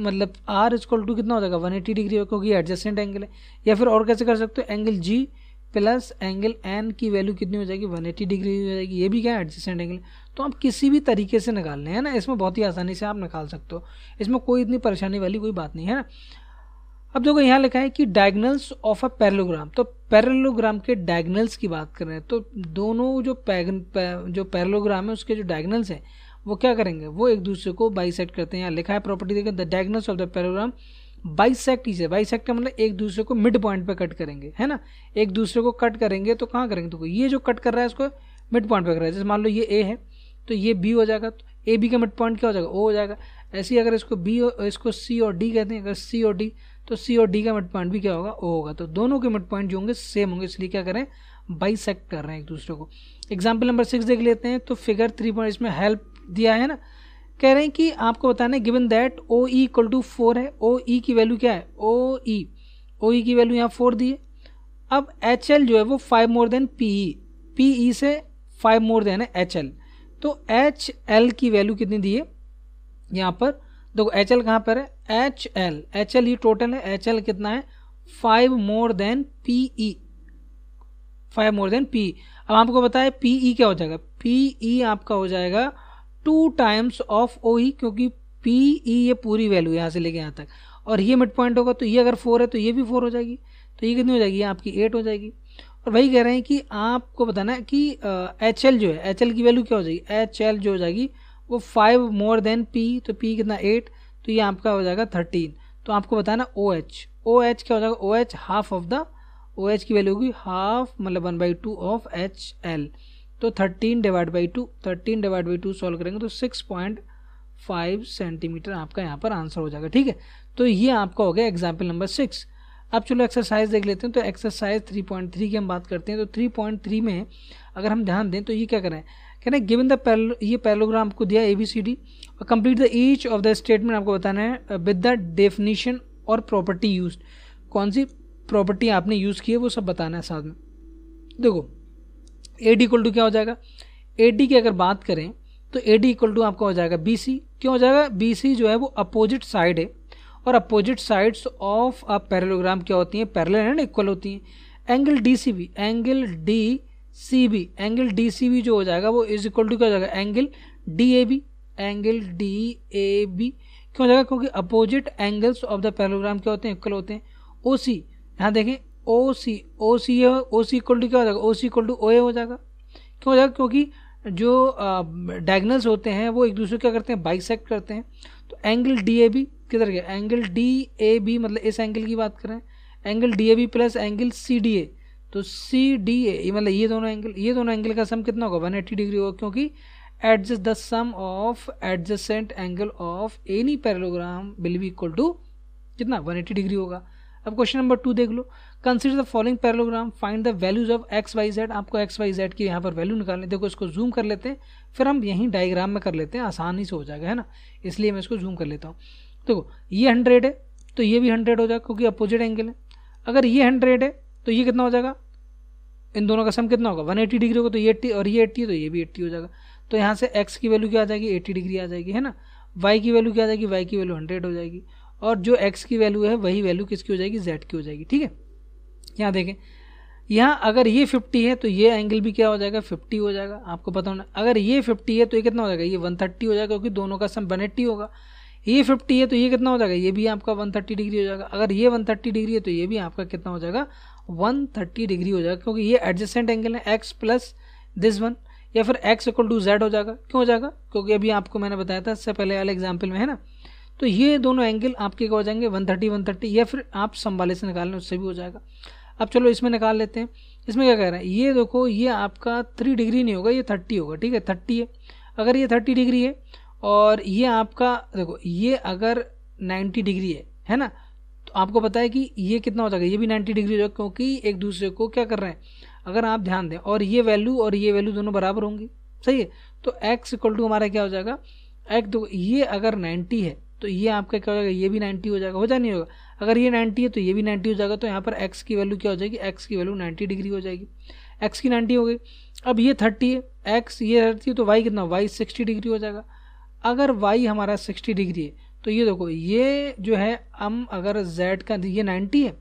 मतलब आर इजक्ल टू कितना हो जाएगा वन एट्टी डिग्री क्योंकि एडजस्टेंट एंगल है या फिर और कैसे कर सकते हो angle G plus angle N की वैल्यू कितनी हो जाएगी 180 डिग्री हो जाएगी ये भी क्या है एडजस्टेंट एंगल तो आप किसी भी तरीके से निकालने हैं ना इसमें बहुत ही आसानी से आप निकाल सकते हो इसमें कोई इतनी परेशानी वाली कोई बात नहीं है ना अब देखो यहाँ लिखा है कि डायगनल्स ऑफ अ पैरलोग्राम तो पैरलोग्राम के डायगनल्स की बात कर रहे हैं तो दोनों जो पैगन पै, जो पैरलोग्राम है उसके जो डायगनल्स हैं वो क्या करेंगे वो एक दूसरे को बाइसेक्ट करते हैं यहाँ लिखा है प्रॉपर्टी देखें the diagonals of the parallelogram bisect इसे बाइसेक्ट का मतलब एक दूसरे को मिड पॉइंट पर कट करेंगे है ना एक दूसरे को कट करेंगे तो कहाँ करेंगे तो ये जो कट कर रहा है उसको मिड पॉइंट पर कर रहा है जैसे मान लो ये ए है तो ये बी हो जाएगा तो ए बी का मिड पॉइंट क्या हो जाएगा ओ हो जाएगा ऐसे ही अगर इसको बी इसको सी और डी कहते हैं अगर सी और डी तो सी और डी का मिड पॉइंट भी क्या होगा ओ होगा तो दोनों के मिड पॉइंट जो होंगे सेम होंगे इसलिए क्या करें बाई सेक्ट कर रहे हैं एक दूसरे को एग्जाम्पल नंबर सिक्स देख लेते हैं तो फिगर थ्री पॉइंट इसमें हेल्प दिया है ना कह रहे हैं कि आपको बताना है given that O E equal to four है ओ ई e की वैल्यू क्या है ओ ई ओ ई की वैल्यू यहाँ फोर दी है अब एच एल जो है वो five more than P E P E से फाइव मोर देन है एच एल तो एच एल की वैल्यू कितनी दी है यहाँ पर देखो एच एल कहाँ पर है एच एल एच एल ही टोटल है एच एल कितना है five more than P E five more than P अब आपको बताए पी ई क्या हो जाएगा पी ई e आपका हो जाएगा two times of O E क्योंकि पी ई e ये पूरी वैल्यू यहाँ से लेके यहाँ तक और ये मिड पॉइंट होगा तो ये अगर फोर है तो ये भी फोर हो जाएगी तो ये कितनी हो जाएगी आपकी एट हो जाएगी और वही कह रहे हैं कि आपको बताना है कि एच एल जो है एच एल की वैल्यू क्या हो जाएगी एच एल जो हो जाएगी वो फाइव मोर देन पी तो पी कितना एट तो ये आपका हो जाएगा थर्टीन तो आपको बताना ओ एच ओ एच क्या हो जाएगा O H half of the O H की वैल्यू होगी हाफ मतलब one by two of H L तो thirteen divide by two thirteen divide by two solve करेंगे तो सिक्स पॉइंट फाइव सेंटीमीटर आपका यहाँ पर आंसर हो जाएगा ठीक है तो ये आपका हो गया एग्जाम्पल नंबर सिक्स अब चलो एक्सरसाइज देख लेते हैं तो एक्सरसाइज थ्री पॉइंट थ्री की हम बात करते हैं तो थ्री पॉइंट थ्री में अगर हम ध्यान दें तो ये क्या करें कहना है गिवन द ये पैलोग्राम आपको दिया ए बी सी डी और complete the each of the statement आपको बताना है विद द डेफिनेशन और प्रॉपर्टी यूज कौन सी प्रॉपर्टी आपने यूज़ की है वो सब बताना है साथ में देखो ए डी इक्वल टू क्या हो जाएगा ए डी की अगर बात करें तो ए डी इक्वल टू आपका हो जाएगा बी सी क्यों हो जाएगा बी सी जो है वो अपोजिट साइड है और opposite sides of a parallelogram क्या होती हैं पैरेलल एंड इक्वल होती हैं एंगल डी सी भी angle D C B angle D C B जो हो जाएगा वो इज इक्वल टू क्या हो जाएगा angle D A B angle D A B क्यों हो जाएगा क्योंकि opposite angles of the parallelogram क्या होते हैं इक्वल होते हैं ओ सी यहाँ देखें ओ सी ओ सी ओ सी इक्वल टू क्या हो जाएगा ओ सी इक्वल टू ओ ए हो जाएगा क्यों हो जाएगा क्योंकि जो डायगनल्स होते हैं वो एक दूसरे क्या करते हैं बाइसेक्ट करते हैं तो एंगल डी ए बी किधर गया एंगल डी ए बी मतलब इस एंगल की बात करें angle D A B plus angle C D A तो सी डी ए मतलब ये दोनों एंगल ये दोनों एंगल का सम कितना होगा वन एट्टी डिग्री होगा क्योंकि adjust the sum of adjacent angle of any parallelogram will be equal to कितना वन एट्टी डिग्री होगा अब क्वेश्चन नंबर टू देख लो consider the following parallelogram find the values of X Y Z आपको X Y Z की यहाँ पर value निकालने देखो इसको जूम कर लेते हैं फिर हम यहीं डायग्राम में कर लेते हैं आसानी से हो जाएगा है ना इसलिए मैं इसको जूम कर लेता हूँ देखो ये हंड्रेड है तो ये भी हंड्रेड हो जाएगा क्योंकि अपोजिट एंगल है अगर ये हंड्रेड है तो ये कितना हो जाएगा इन दोनों का सम कितना होगा 180 डिग्री होगा तो ये 80 और ये 80 है तो ये भी 80 हो जाएगा तो यहाँ से x की वैल्यू क्या आ जाएगी 80 डिग्री आ जाएगी है ना y की वैल्यू क्या आ जाएगी y की वैल्यू 100 हो जाएगी और जो x की वैल्यू है वही वैल्यू किसकी हो जाएगी z की हो जाएगी ठीक है यहाँ देखें यहाँ अगर ये 50 है तो ये एंगल भी क्या हो जाएगा 50 हो जाएगा आपको पता होना अगर ये 50 है तो ये कितना हो जाएगा ये 130 हो जाएगा क्योंकि दोनों का सम 180 होगा ये 50 है तो ये कितना हो जाएगा ये भी आपका 130 डिग्री हो जाएगा अगर ये 130 डिग्री है तो ये भी आपका कितना हो जाएगा 130 डिग्री हो जाएगा क्योंकि ये एडजस्टेंट एंगल है एक्स प्लस दिस वन या फिर एक्स इक्वल टू जेड हो जाएगा क्यों हो जाएगा क्योंकि अभी आपको मैंने बताया था इससे पहले वाले एग्जाम्पल में है ना तो ये दोनों एंगल आपके क्या हो जाएंगे 130 130 या फिर आप संभाले से निकाल लें उससे भी हो जाएगा अब चलो इसमें निकाल लेते हैं इसमें क्या कह रहे हैं ये देखो ये आपका थ्री डिग्री नहीं होगा ये थर्टी होगा ठीक है थर्टी है अगर ये थर्टी डिग्री है और ये आपका देखो ये अगर नाइन्टी डिग्री है है ना तो आपको पता है कि ये कितना हो जाएगा ये भी 90 डिग्री हो जाएगा क्योंकि एक दूसरे को क्या कर रहे हैं अगर आप ध्यान दें और ये वैल्यू और ये वैल्यू दोनों बराबर होंगी सही है तो एक्स इक्वल टू हमारा क्या हो जाएगा एक दो ये अगर 90 है तो ये आपका क्या हो जाएगा ये भी नाइन्टी हो जाएगा हो जाए नहीं होगा अगर ये नाइन्टी है तो ये भी नाइन्टी हो जाएगा तो यहाँ पर एक्स की वैल्यू क्या हो जाएगी एक्स की वैल्यू नाइन्टी डिग्री हो जाएगी एक्स की नाइन्टी हो गई अब ये थर्टी है एक्स ये थर्टी है तो वाई कितना वाई सिक्सटी डिग्री हो जाएगा अगर वाई हमारा सिक्सटी डिग्री है तो ये देखो ये जो है हम अगर z का ये 90 है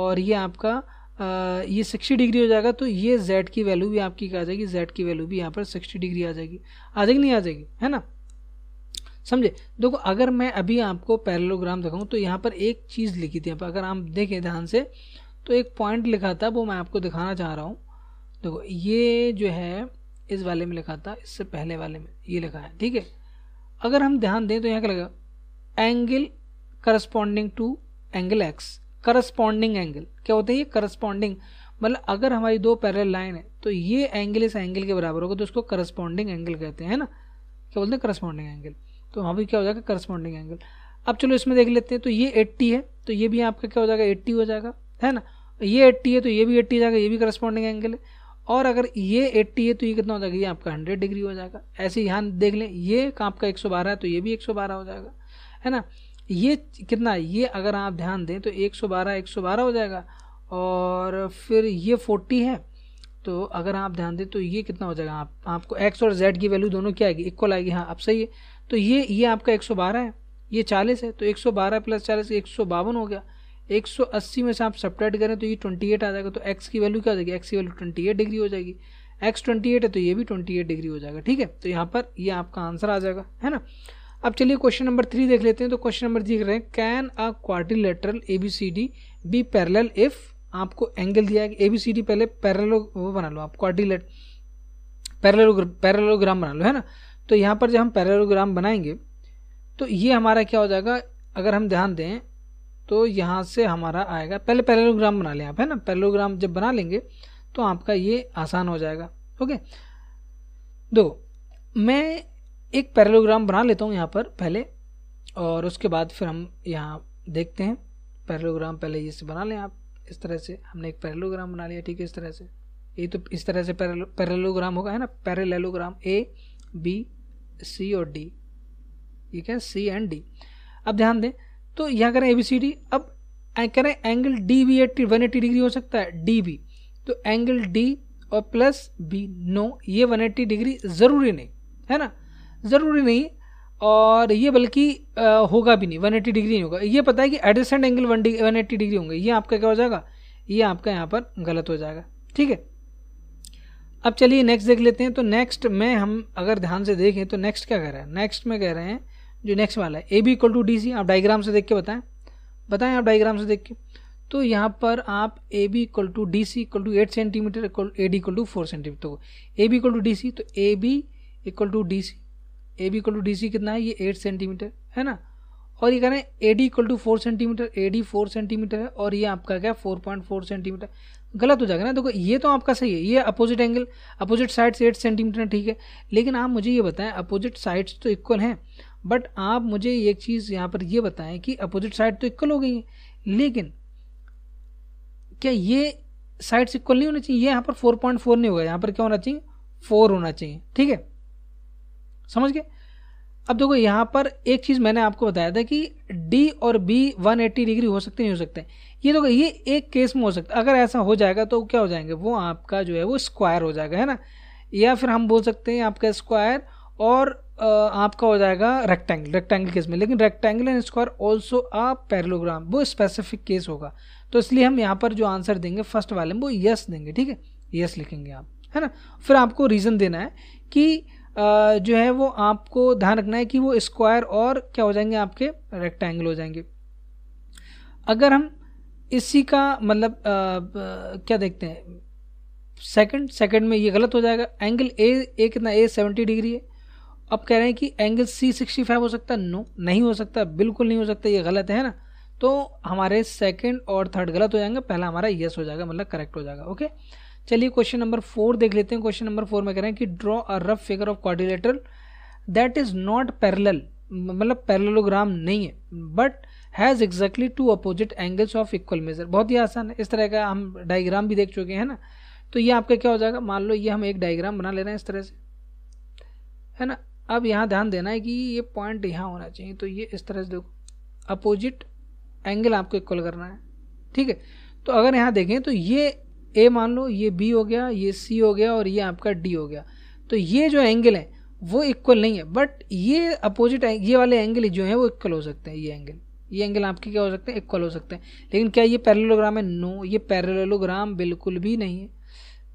और ये आपका आ, ये 60 डिग्री हो जाएगा तो ये z की वैल्यू भी आपकी क्या आ जाएगी z की वैल्यू भी यहाँ पर 60 डिग्री आ जाएगी आ जाएगी नहीं आ जाएगी है ना समझे देखो अगर मैं अभी आपको पैरलोग्राम दिखाऊँ तो यहाँ पर एक चीज़ लिखी थी अगर आप देखें ध्यान से तो एक पॉइंट लिखा था वो मैं आपको दिखाना चाह रहा हूँ देखो ये जो है इस वाले में लिखा था इससे पहले वाले में ये लिखा है ठीक है अगर हम ध्यान दें तो यहाँ क्या लगा angle corresponding to angle X corresponding angle क्या होता है ये करस्पॉन्डिंग मतलब अगर हमारी दो पैरल लाइन है तो ये एंगल इस एंगल के बराबर होगा तो उसको करस्पॉन्डिंग एंगल कहते हैं ना क्या बोलते हैं करस्पॉन्डिंग एंगल तो वहाँ भी क्या हो जाएगा करस्पॉन्डिंग एंगल अब चलो इसमें देख लेते हैं तो ये एट्टी है तो ये भी आपका क्या हो जाएगा एट्टी हो जाएगा है ना ये एट्टी है तो ये भी एट्टी जाएगा ये भी करस्पॉन्डिंग एंगल है और अगर ये एट्टी है तो ये कितना हो जाएगा ये आपका हंड्रेड डिग्री हो जाएगा ऐसे यहाँ देख लें ये आपका एक सौ बारह है तो ये भी एक सौ बारह हो जाएगा है ना ये कितना ये अगर आप ध्यान दें तो 112 112 हो जाएगा और फिर ये 40 है तो अगर आप ध्यान दें तो ये कितना हो जाएगा आप आपको एक्स और जेड की वैल्यू दोनों क्या आएगी इक्वल आएगी हाँ आप सही है तो ये ये आपका 112 है ये 40 है तो 112 प्लस चालीस एक हो गया 180 में से आप सपरेट करें तो ये 28 आ जाएगा तो एक्स की वैल्यू क्या हो जाएगी एक्स की वैल्यू एट डिग्री हो जाएगी एक्स एट है तो ये भी एट डिग्री हो जाएगा ठीक है तो यहाँ पर ये आपका आंसर आ जाएगा है ना अब चलिए क्वेश्चन नंबर थ्री देख लेते हैं तो क्वेश्चन नंबर देख रहे हैं can a lateral A B C D B parallel if आपको एंगल दिया है ए बी सी डी पहले पैरलो वो बना लो आप क्वार्टिलेट पैरलोग्र पैरलोग्राम बना लो है ना तो यहाँ पर जब हम पैरलोग्राम बनाएंगे तो ये हमारा क्या हो जाएगा अगर हम ध्यान दें तो यहाँ से हमारा आएगा पहले पैरलोग्राम बना लें आप है ना पैरलोग्राम जब बना लेंगे तो आपका ये आसान हो जाएगा ओके दो मैं एक पैरलोग्राम बना लेता हूँ यहाँ पर पहले और उसके बाद फिर हम यहाँ देखते हैं पैरलोग्राम पहले ये से बना लें आप इस तरह से हमने एक पैरलोग्राम बना लिया ठीक है इस तरह से ये तो इस तरह से पैरलोग्राम होगा है ना पैरेलेलोग्राम ए बी सी और डी ठीक है सी एंड डी अब ध्यान दें तो यहाँ करें ए बी सी डी अब करें angle D B eighty one eighty degree हो सकता है डी बी तो एंगल डी और प्लस बी नो ये वन एट्टी डिग्री ज़रूरी नहीं है ना ज़रूरी नहीं और ये बल्कि होगा भी नहीं 180 डिग्री नहीं होगा ये पता है कि adjacent angle one one eighty degree होंगे ये आपका क्या हो जाएगा ये आपका यहाँ पर गलत हो जाएगा ठीक है अब चलिए नेक्स्ट देख लेते हैं तो नेक्स्ट में हम अगर ध्यान से देखें तो नेक्स्ट क्या कह रहा है नेक्स्ट में कह रहे हैं जो नेक्स्ट वाला है A B equal to D C आप डाइग्राम से देख के बताएं बताएं आप डाइग्राम से देख के तो यहाँ पर आप A B equal to D C equal to eight centimetre equal A D equal to four centimetre को A B equal to D C तो A B equal to D C A B equal to D C कितना है ये eight centimetre है ना और ये कह रहे हैं A D equal to four centimetre A D four centimetre है और ये आपका क्या फोर पॉइंट फोर सेंटीमीटर गलत हो जाएगा ना देखो ये तो आपका सही है ये opposite angle opposite sides eight centimetre है ठीक है लेकिन आप मुझे ये बताएं अपोजिट साइड्स तो इक्वल हैं बट आप मुझे एक चीज़ यहाँ पर ये बताएं कि अपोजिट साइड तो इक्वल हो गई है लेकिन क्या ये साइड्स इक्वल नहीं होना चाहिए ये यहाँ पर फोर पॉइंट फोर नहीं होगा यहाँ पर क्या होना चाहिए फोर होना चाहिए ठीक है समझ गए अब देखो यहाँ पर एक चीज़ मैंने आपको बताया था कि डी और बी 180 डिग्री हो सकते नहीं हो सकते ये देखो ये एक केस में हो सकता अगर ऐसा हो जाएगा तो क्या हो जाएंगे वो आपका जो है वो स्क्वायर हो जाएगा है ना या फिर हम बोल सकते हैं आपका स्क्वायर और आपका हो जाएगा रेक्टेंगल रेक्टेंगल केस में लेकिन rectangle and square also are parallelogram वो स्पेसिफिक केस होगा तो इसलिए हम यहाँ पर जो आंसर देंगे फर्स्ट वाले में वो यस देंगे ठीक है यस लिखेंगे आप है ना फिर आपको रीज़न देना है कि जो है वो आपको ध्यान रखना है कि वो स्क्वायर और क्या हो जाएंगे आपके रेक्टेंगल हो जाएंगे अगर हम इसी का मतलब क्या देखते हैं सेकंड सेकंड में ये गलत हो जाएगा एंगल ए ए कितना ए सेवेंटी डिग्री है अब कह रहे हैं कि एंगल सी सिक्सटी फाइव हो सकता है नो नहीं हो सकता बिल्कुल नहीं हो सकता ये गलत है ना तो हमारे सेकंड और थर्ड गलत हो जाएंगे पहला हमारा यस हो जाएगा मतलब करेक्ट हो जाएगा ओके चलिए क्वेश्चन नंबर फोर देख लेते हैं क्वेश्चन नंबर फोर में कह रहे हैं कि draw a rough figure of quadrilateral that is not parallel मतलब पैरलोग्राम नहीं है but has exactly two opposite angles of equal measure बहुत ही आसान है इस तरह का हम डायग्राम भी देख चुके हैं ना तो ये आपका क्या हो जाएगा मान लो ये हम एक डायग्राम बना ले रहे हैं इस तरह से है ना अब यहाँ ध्यान देना है कि ये पॉइंट यहाँ होना चाहिए तो ये इस तरह से देखो अपोजिट एंगल आपको इक्वल करना है ठीक है तो अगर यहाँ देखें तो ये ए मान लो ये बी हो गया ये सी हो गया और ये आपका डी हो गया तो ये जो एंगल है वो इक्वल नहीं है बट ये अपोजिट ये वाले एंगल जो हैं वो इक्वल हो सकते हैं ये एंगल ये एंगल आपके क्या हो सकते हैं इक्वल हो सकते हैं लेकिन क्या ये पैरेलोग्राम है नो ये पैरेलोग्राम बिल्कुल भी नहीं है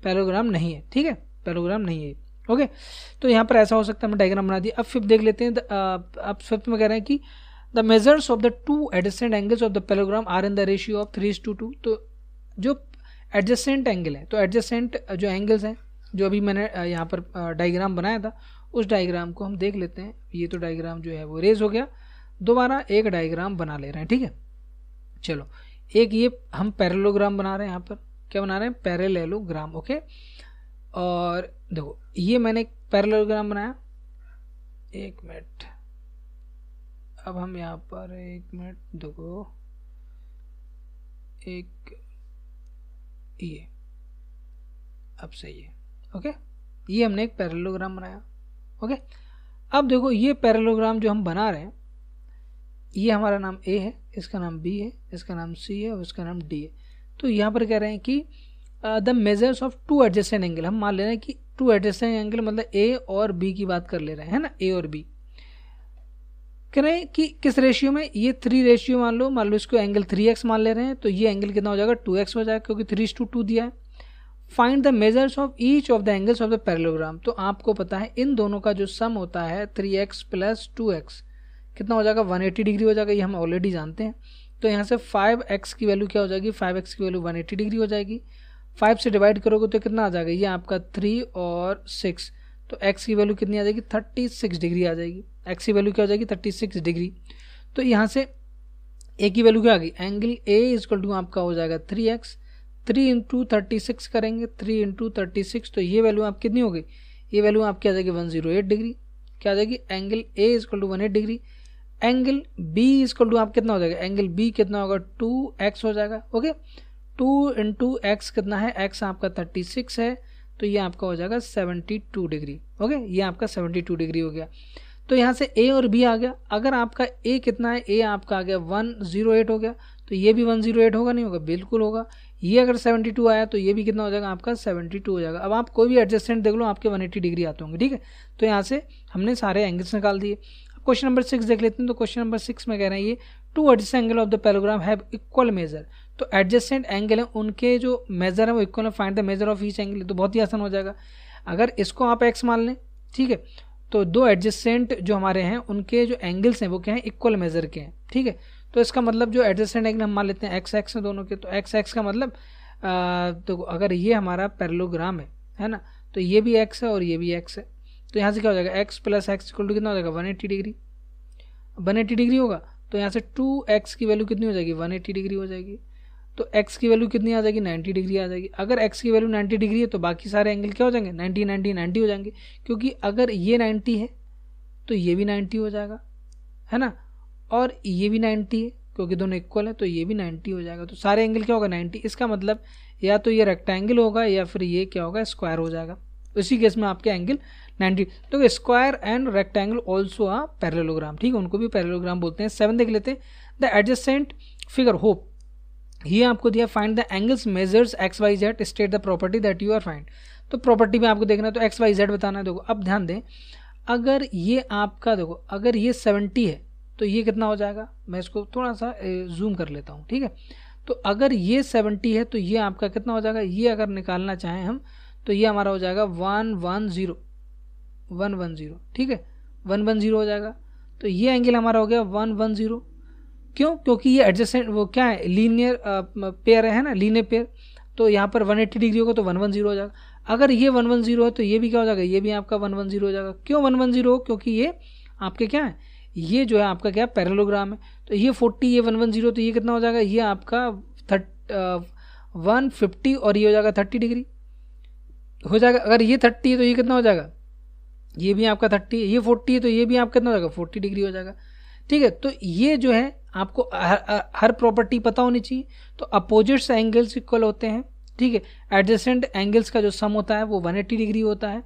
पैरोग्राम नहीं है ठीक है पैरेललोग्राम नहीं है ओके तो यहाँ पर ऐसा हो सकता है हमने डायग्राम बना दिया अब फिफ्थ देख लेते हैं uh, अब फिफ्थ में कह रहे हैं कि the measures of the two adjacent angles of the parallelogram are in the ratio of three to two तो जो एडजस्टेंट एंगल है तो एडजस्टेंट जो एंगल्स हैं जो अभी मैंने यहाँ पर डाइग्राम बनाया था उस डाइग्राम को हम देख लेते हैं ये तो डाइग्राम जो है वो रेज हो गया दोबारा एक डाइग्राम बना ले रहे हैं ठीक है चलो एक ये हम पैरेलोग्राम बना रहे हैं यहाँ पर क्या बना रहे हैं पैरेलेलोग्राम ओके और देखो ये मैंने एक पैरेलोग्राम बनाया एक मिनट अब हम यहाँ पर एक मिनट देखो एक ये अब सही है ओके ये हमने एक पैरेलोग्राम बनाया ओके अब देखो ये पैरेलोग्राम जो हम बना रहे हैं ये हमारा नाम ए है इसका नाम बी है इसका नाम सी है और इसका नाम डी है तो यहाँ पर कह रहे हैं कि the measures of two adjacent angle हम मान ले रहे हैं कि टू एडजस्टेंट एंगल मतलब ए और बी की बात कर ले रहे हैं ना ए और बी करें कि किस रेशियो में ये थ्री रेशियो मान लो मान लो इसको एंगल थ्री एक्स मान ले रहे हैं तो ये एंगल कितना हो जाएगा टू एक्स हो जाएगा क्योंकि थ्री टू टू दिया है find the measures of each of the angles of the parallelogram तो आपको पता है इन दोनों का जो सम होता है three X plus two X कितना हो जाएगा वन एटी डिग्री हो जाएगा ये हम ऑलरेडी जानते हैं तो यहाँ से फाइव एक्स की वैल्यू क्या हो जाएगी फाइव एक्स की वैल्यू वन एटी डिग्री हो जाएगी फाइव से डिवाइड करोगे तो कितना आ जाएगा ये आपका थ्री और सिक्स तो एक्स की वैल्यू कितनी आ जाएगी थर्टी सिक्स डिग्री आ जाएगी एक्स की वैल्यू क्या हो जाएगी थर्टी सिक्स डिग्री तो यहाँ से ए की वैल्यू क्या आ गई एंगल ए इजकल टू आपका हो जाएगा three X three into thirty six करेंगे थ्री इंटू थर्टी सिक्स तो ये वैल्यू आप कितनी हो गई ये वैल्यू आपकी आ जाएगी वन जीरो एट डिग्री क्या आ जाएगी angle A is equal to one eight degree angle B is equal to आप कितना हो जाएगा एंगल बी कितना होगा टू एक्स हो जाएगा ओके टू इंटू एक्स कितना है एक्स आपका थर्टी सिक्स है तो ये आपका हो जाएगा सेवेंटी टू डिग्री ओके ये आपका सेवेंटी टू डिग्री हो गया तो यहाँ से ए और बी आ गया अगर आपका ए कितना है ए आपका आ गया वन जीरो एट हो गया तो ये भी वन जीरो एट होगा नहीं होगा बिल्कुल होगा ये अगर सेवेंटी टू आया तो ये भी कितना हो जाएगा आपका सेवेंटी टू हो जाएगा अब आप कोई भी एडजस्टमेंट देख लो आपके वन एट्टी डिग्री आते होंगे ठीक है तो यहाँ से हमने सारे एंगल्स निकाल दिए क्वेश्चन नंबर सिक्स देख लेते हैं तो क्वेश्चन नंबर सिक्स में कह रहे हैं ये two adjust angle of the parallelogram have equal measure तो एडजस्टेंट एंगल हैं उनके जो मेजर हैं वो equal find the measure of each angle तो बहुत ही आसान हो जाएगा अगर इसको आप एक्स मान लें ठीक है तो दो एडजस्टेंट जो हमारे हैं उनके जो एंगल्स हैं वो क्या हैं इक्वल मेजर के हैं ठीक है तो इसका मतलब जो एडजस्टेंट एंगल हम मान लेते हैं एक्स एक्स हैं दोनों के तो एक्स एक्स का मतलब आ, तो अगर ये हमारा पैरलोग्राम है है ना तो ये भी एक्स है और ये भी एक्स है तो यहाँ से क्या हो जाएगा x plus X equal to कितना हो जाएगा one eighty degree one eighty degree होगा तो यहाँ से टू एक्स की वैल्यू कितनी हो जाएगी वन एट्टी डिग्री हो जाएगी तो एक्स की वैल्यू कितनी आ जाएगी 90 डिग्री आ जाएगी अगर एक्स की वैल्यू 90 डिग्री है तो बाकी सारे एंगल क्या हो जाएंगे 90 90 90 हो जाएंगे क्योंकि अगर ये 90 है तो ये भी 90 हो जाएगा है ना और ये भी 90 है क्योंकि दोनों इक्वल है तो ये भी 90 हो जाएगा तो सारे एंगल क्या होगा 90 इसका मतलब या तो ये रेक्टेंगल होगा या फिर ये क्या होगा स्क्वायर हो जाएगा उसी केस में आपके एंगल नाइन्टी तो स्क्वायर एंड रेक्टेंगल ऑल्सो आ पैरेलोग्राम ठीक है उनको भी पैरेलोग्राम बोलते हैं सेवन देख लेते हैं द एडजस्टेंट फिगर होप ये आपको दिया find the angles measures x Y z state the property that you are find तो प्रॉपर्टी में आपको देखना है तो एक्स वाई जेड बताना है देखो अब ध्यान दें अगर ये आपका देखो अगर ये सेवेंटी है तो ये कितना हो जाएगा मैं इसको थोड़ा सा जूम कर लेता हूँ ठीक है तो अगर ये सेवेंटी है तो ये आपका कितना हो जाएगा ये अगर निकालना चाहें हम तो ये हमारा हो जाएगा one one zero one one zero ठीक है वन वन ज़ीरो हो जाएगा तो ये एंगल हमारा हो गया वन वन ज़ीरो क्यों क्योंकि ये एडजस्टेंट वो क्या है लीनियर पेयर है ना लीनियर पेयर तो यहाँ पर 180 डिग्री होगा तो 110 हो जाएगा अगर ये 110 है तो ये भी क्या हो जाएगा ये भी आपका 110 हो जाएगा क्यों 110 हो क्योंकि ये आपके क्या है ये जो है आपका क्या पैरेलोग्राम है तो ये 40 ये 110 तो ये कितना हो जाएगा ये आपका थर्ट वन फिफ्टी और ये हो जाएगा थर्टी डिग्री हो जाएगा अगर ये थर्टी है तो ये कितना हो जाएगा ये भी आपका थर्टी है ये फोर्टी है तो ये भी आपका कितना हो जाएगा फोर्टी डिग्री हो जाएगा ठीक है तो ये जो है आपको हर, हर प्रॉपर्टी पता होनी चाहिए तो अपोजिट्स एंगल्स इक्वल होते हैं ठीक है एडजेसेंट एंगल्स का जो सम होता है वो 180 डिग्री होता है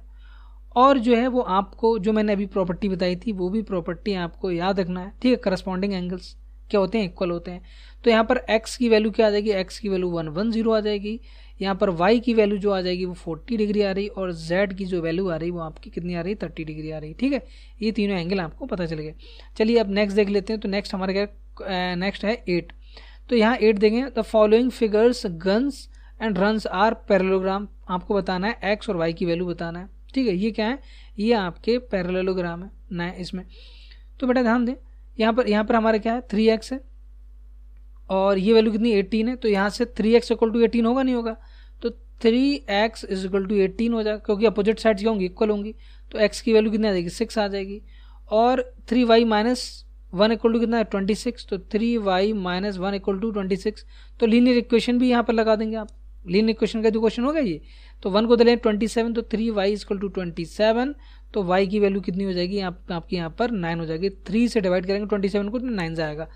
और जो है वो आपको जो मैंने अभी प्रॉपर्टी बताई थी वो भी प्रॉपर्टी आपको याद रखना है ठीक है करस्पॉन्डिंग एंगल्स क्या होते हैं इक्वल होते हैं तो यहाँ पर एक्स की वैल्यू क्या आ जाएगी एक्स की वैल्यू वन वन जीरो आ जाएगी यहाँ पर वाई की वैल्यू जो आ जाएगी वो फोर्टी डिग्री आ रही और जेड की जो वैल्यू आ रही वो आपकी कितनी आ रही थर्टी डिग्री आ रही ठीक है ये तीनों एंगल आपको पता चल गया चलिए अब नेक्स्ट देख लेते हैं तो नेक्स्ट हमारे क्या नेक्स्ट है एट तो यहाँ एट देखें the following figures guns and runs are parallelogram आपको बताना है एक्स और वाई की वैल्यू बताना है ठीक है ये क्या है ये आपके पैरलोग्राम है ना इसमें तो बेटा ध्यान दें यहाँ पर यहाँ पर हमारा क्या है थ्री एक्स है और ये वैल्यू कितनी एटीन है तो यहाँ से three x equal to eighteen होगा नहीं होगा तो three x is equal to eighteen हो जाएगा क्योंकि अपोजिट साइड्स क्या होंगी इक्वल होंगी तो एक्स की वैल्यू कितनी आ जाएगी सिक्स आ जाएगी और three y minus one equal to कितना है ट्वेंटी सिक्स तो three y minus one equal to twenty six तो लीनियर इक्वेशन भी यहाँ पर लगा देंगे आप लीनियर इक्वेशन का जो क्वेश्चन होगा ये तो वन को दे ट्वेंटी सेवन तो three y equal to twenty seven तो वाई की वैल्यू कितनी हो जाएगी आप, आपकी यहाँ पर नाइन हो जाएगी थ्री से डिवाइड करेंगे ट्वेंटी सेवन को नाइन तो जाएगा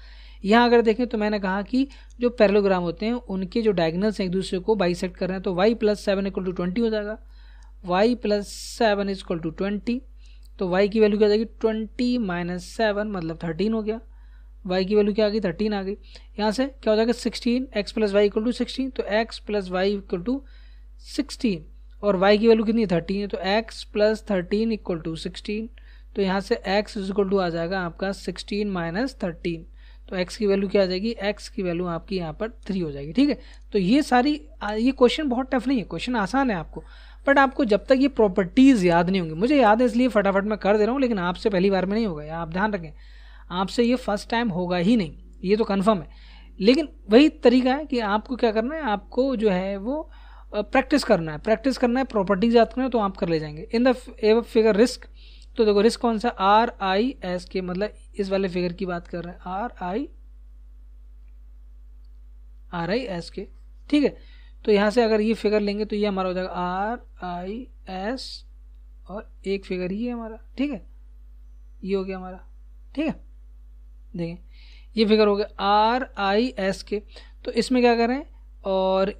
यहाँ अगर देखें तो मैंने कहा कि जो पैरलोग्राम होते हैं उनके जो डायगनल्स हैं एक दूसरे को बाई सेक्ट कर रहे हैं तो y plus seven equal to twenty हो जाएगा y plus seven equal to twenty तो वाई की वैल्यू क्या आ जाएगी ट्वेंटी माइनस सेवन मतलब थर्टीन हो गया वाई की वैल्यू क्या आ गई थर्टीन आ गई यहाँ से क्या हो जाएगा sixteen x plus Y equal to sixteen तो x plus Y equal to sixteen और वाई की वैल्यू कितनी है थर्टीन है तो x plus thirteen equal to sixteen तो यहाँ से एक्स इज इक्वल टू आ जाएगा आपका सिक्सटीन माइनस थर्टीन तो एक्स की वैल्यू क्या आ जाएगी एक्स की वैल्यू आपकी यहाँ पर थ्री हो जाएगी ठीक है तो ये सारी ये क्वेश्चन बहुत टफ नहीं है क्वेश्चन आसान है आपको बट आपको जब तक ये प्रॉपर्टीज़ याद नहीं होंगी मुझे याद है इसलिए फटाफट मैं कर दे रहा हूँ लेकिन आपसे पहली बार में नहीं होगा आप ध्यान रखें आपसे ये फर्स्ट टाइम होगा ही नहीं ये तो कन्फर्म है लेकिन वही तरीका है कि आपको क्या करना है आपको जो है वो प्रैक्टिस करना है प्रैक्टिस करना है प्रॉपर्टीज याद करना है तो आप कर ले जाएंगे इन द फिगर रिस्क तो देखो रिस्क कौन सा आर आई एस के मतलब इस वाले फिगर की बात कर रहे हैं R I R I S के ठीक है तो यहाँ से अगर ये फिगर लेंगे तो ये हमारा हो जाएगा आर आई एस और एक फिगर ये हमारा ठीक है ये हो गया हमारा ठीक है देखें ये फिगर हो गया आर आई एस के तो इसमें क्या करें और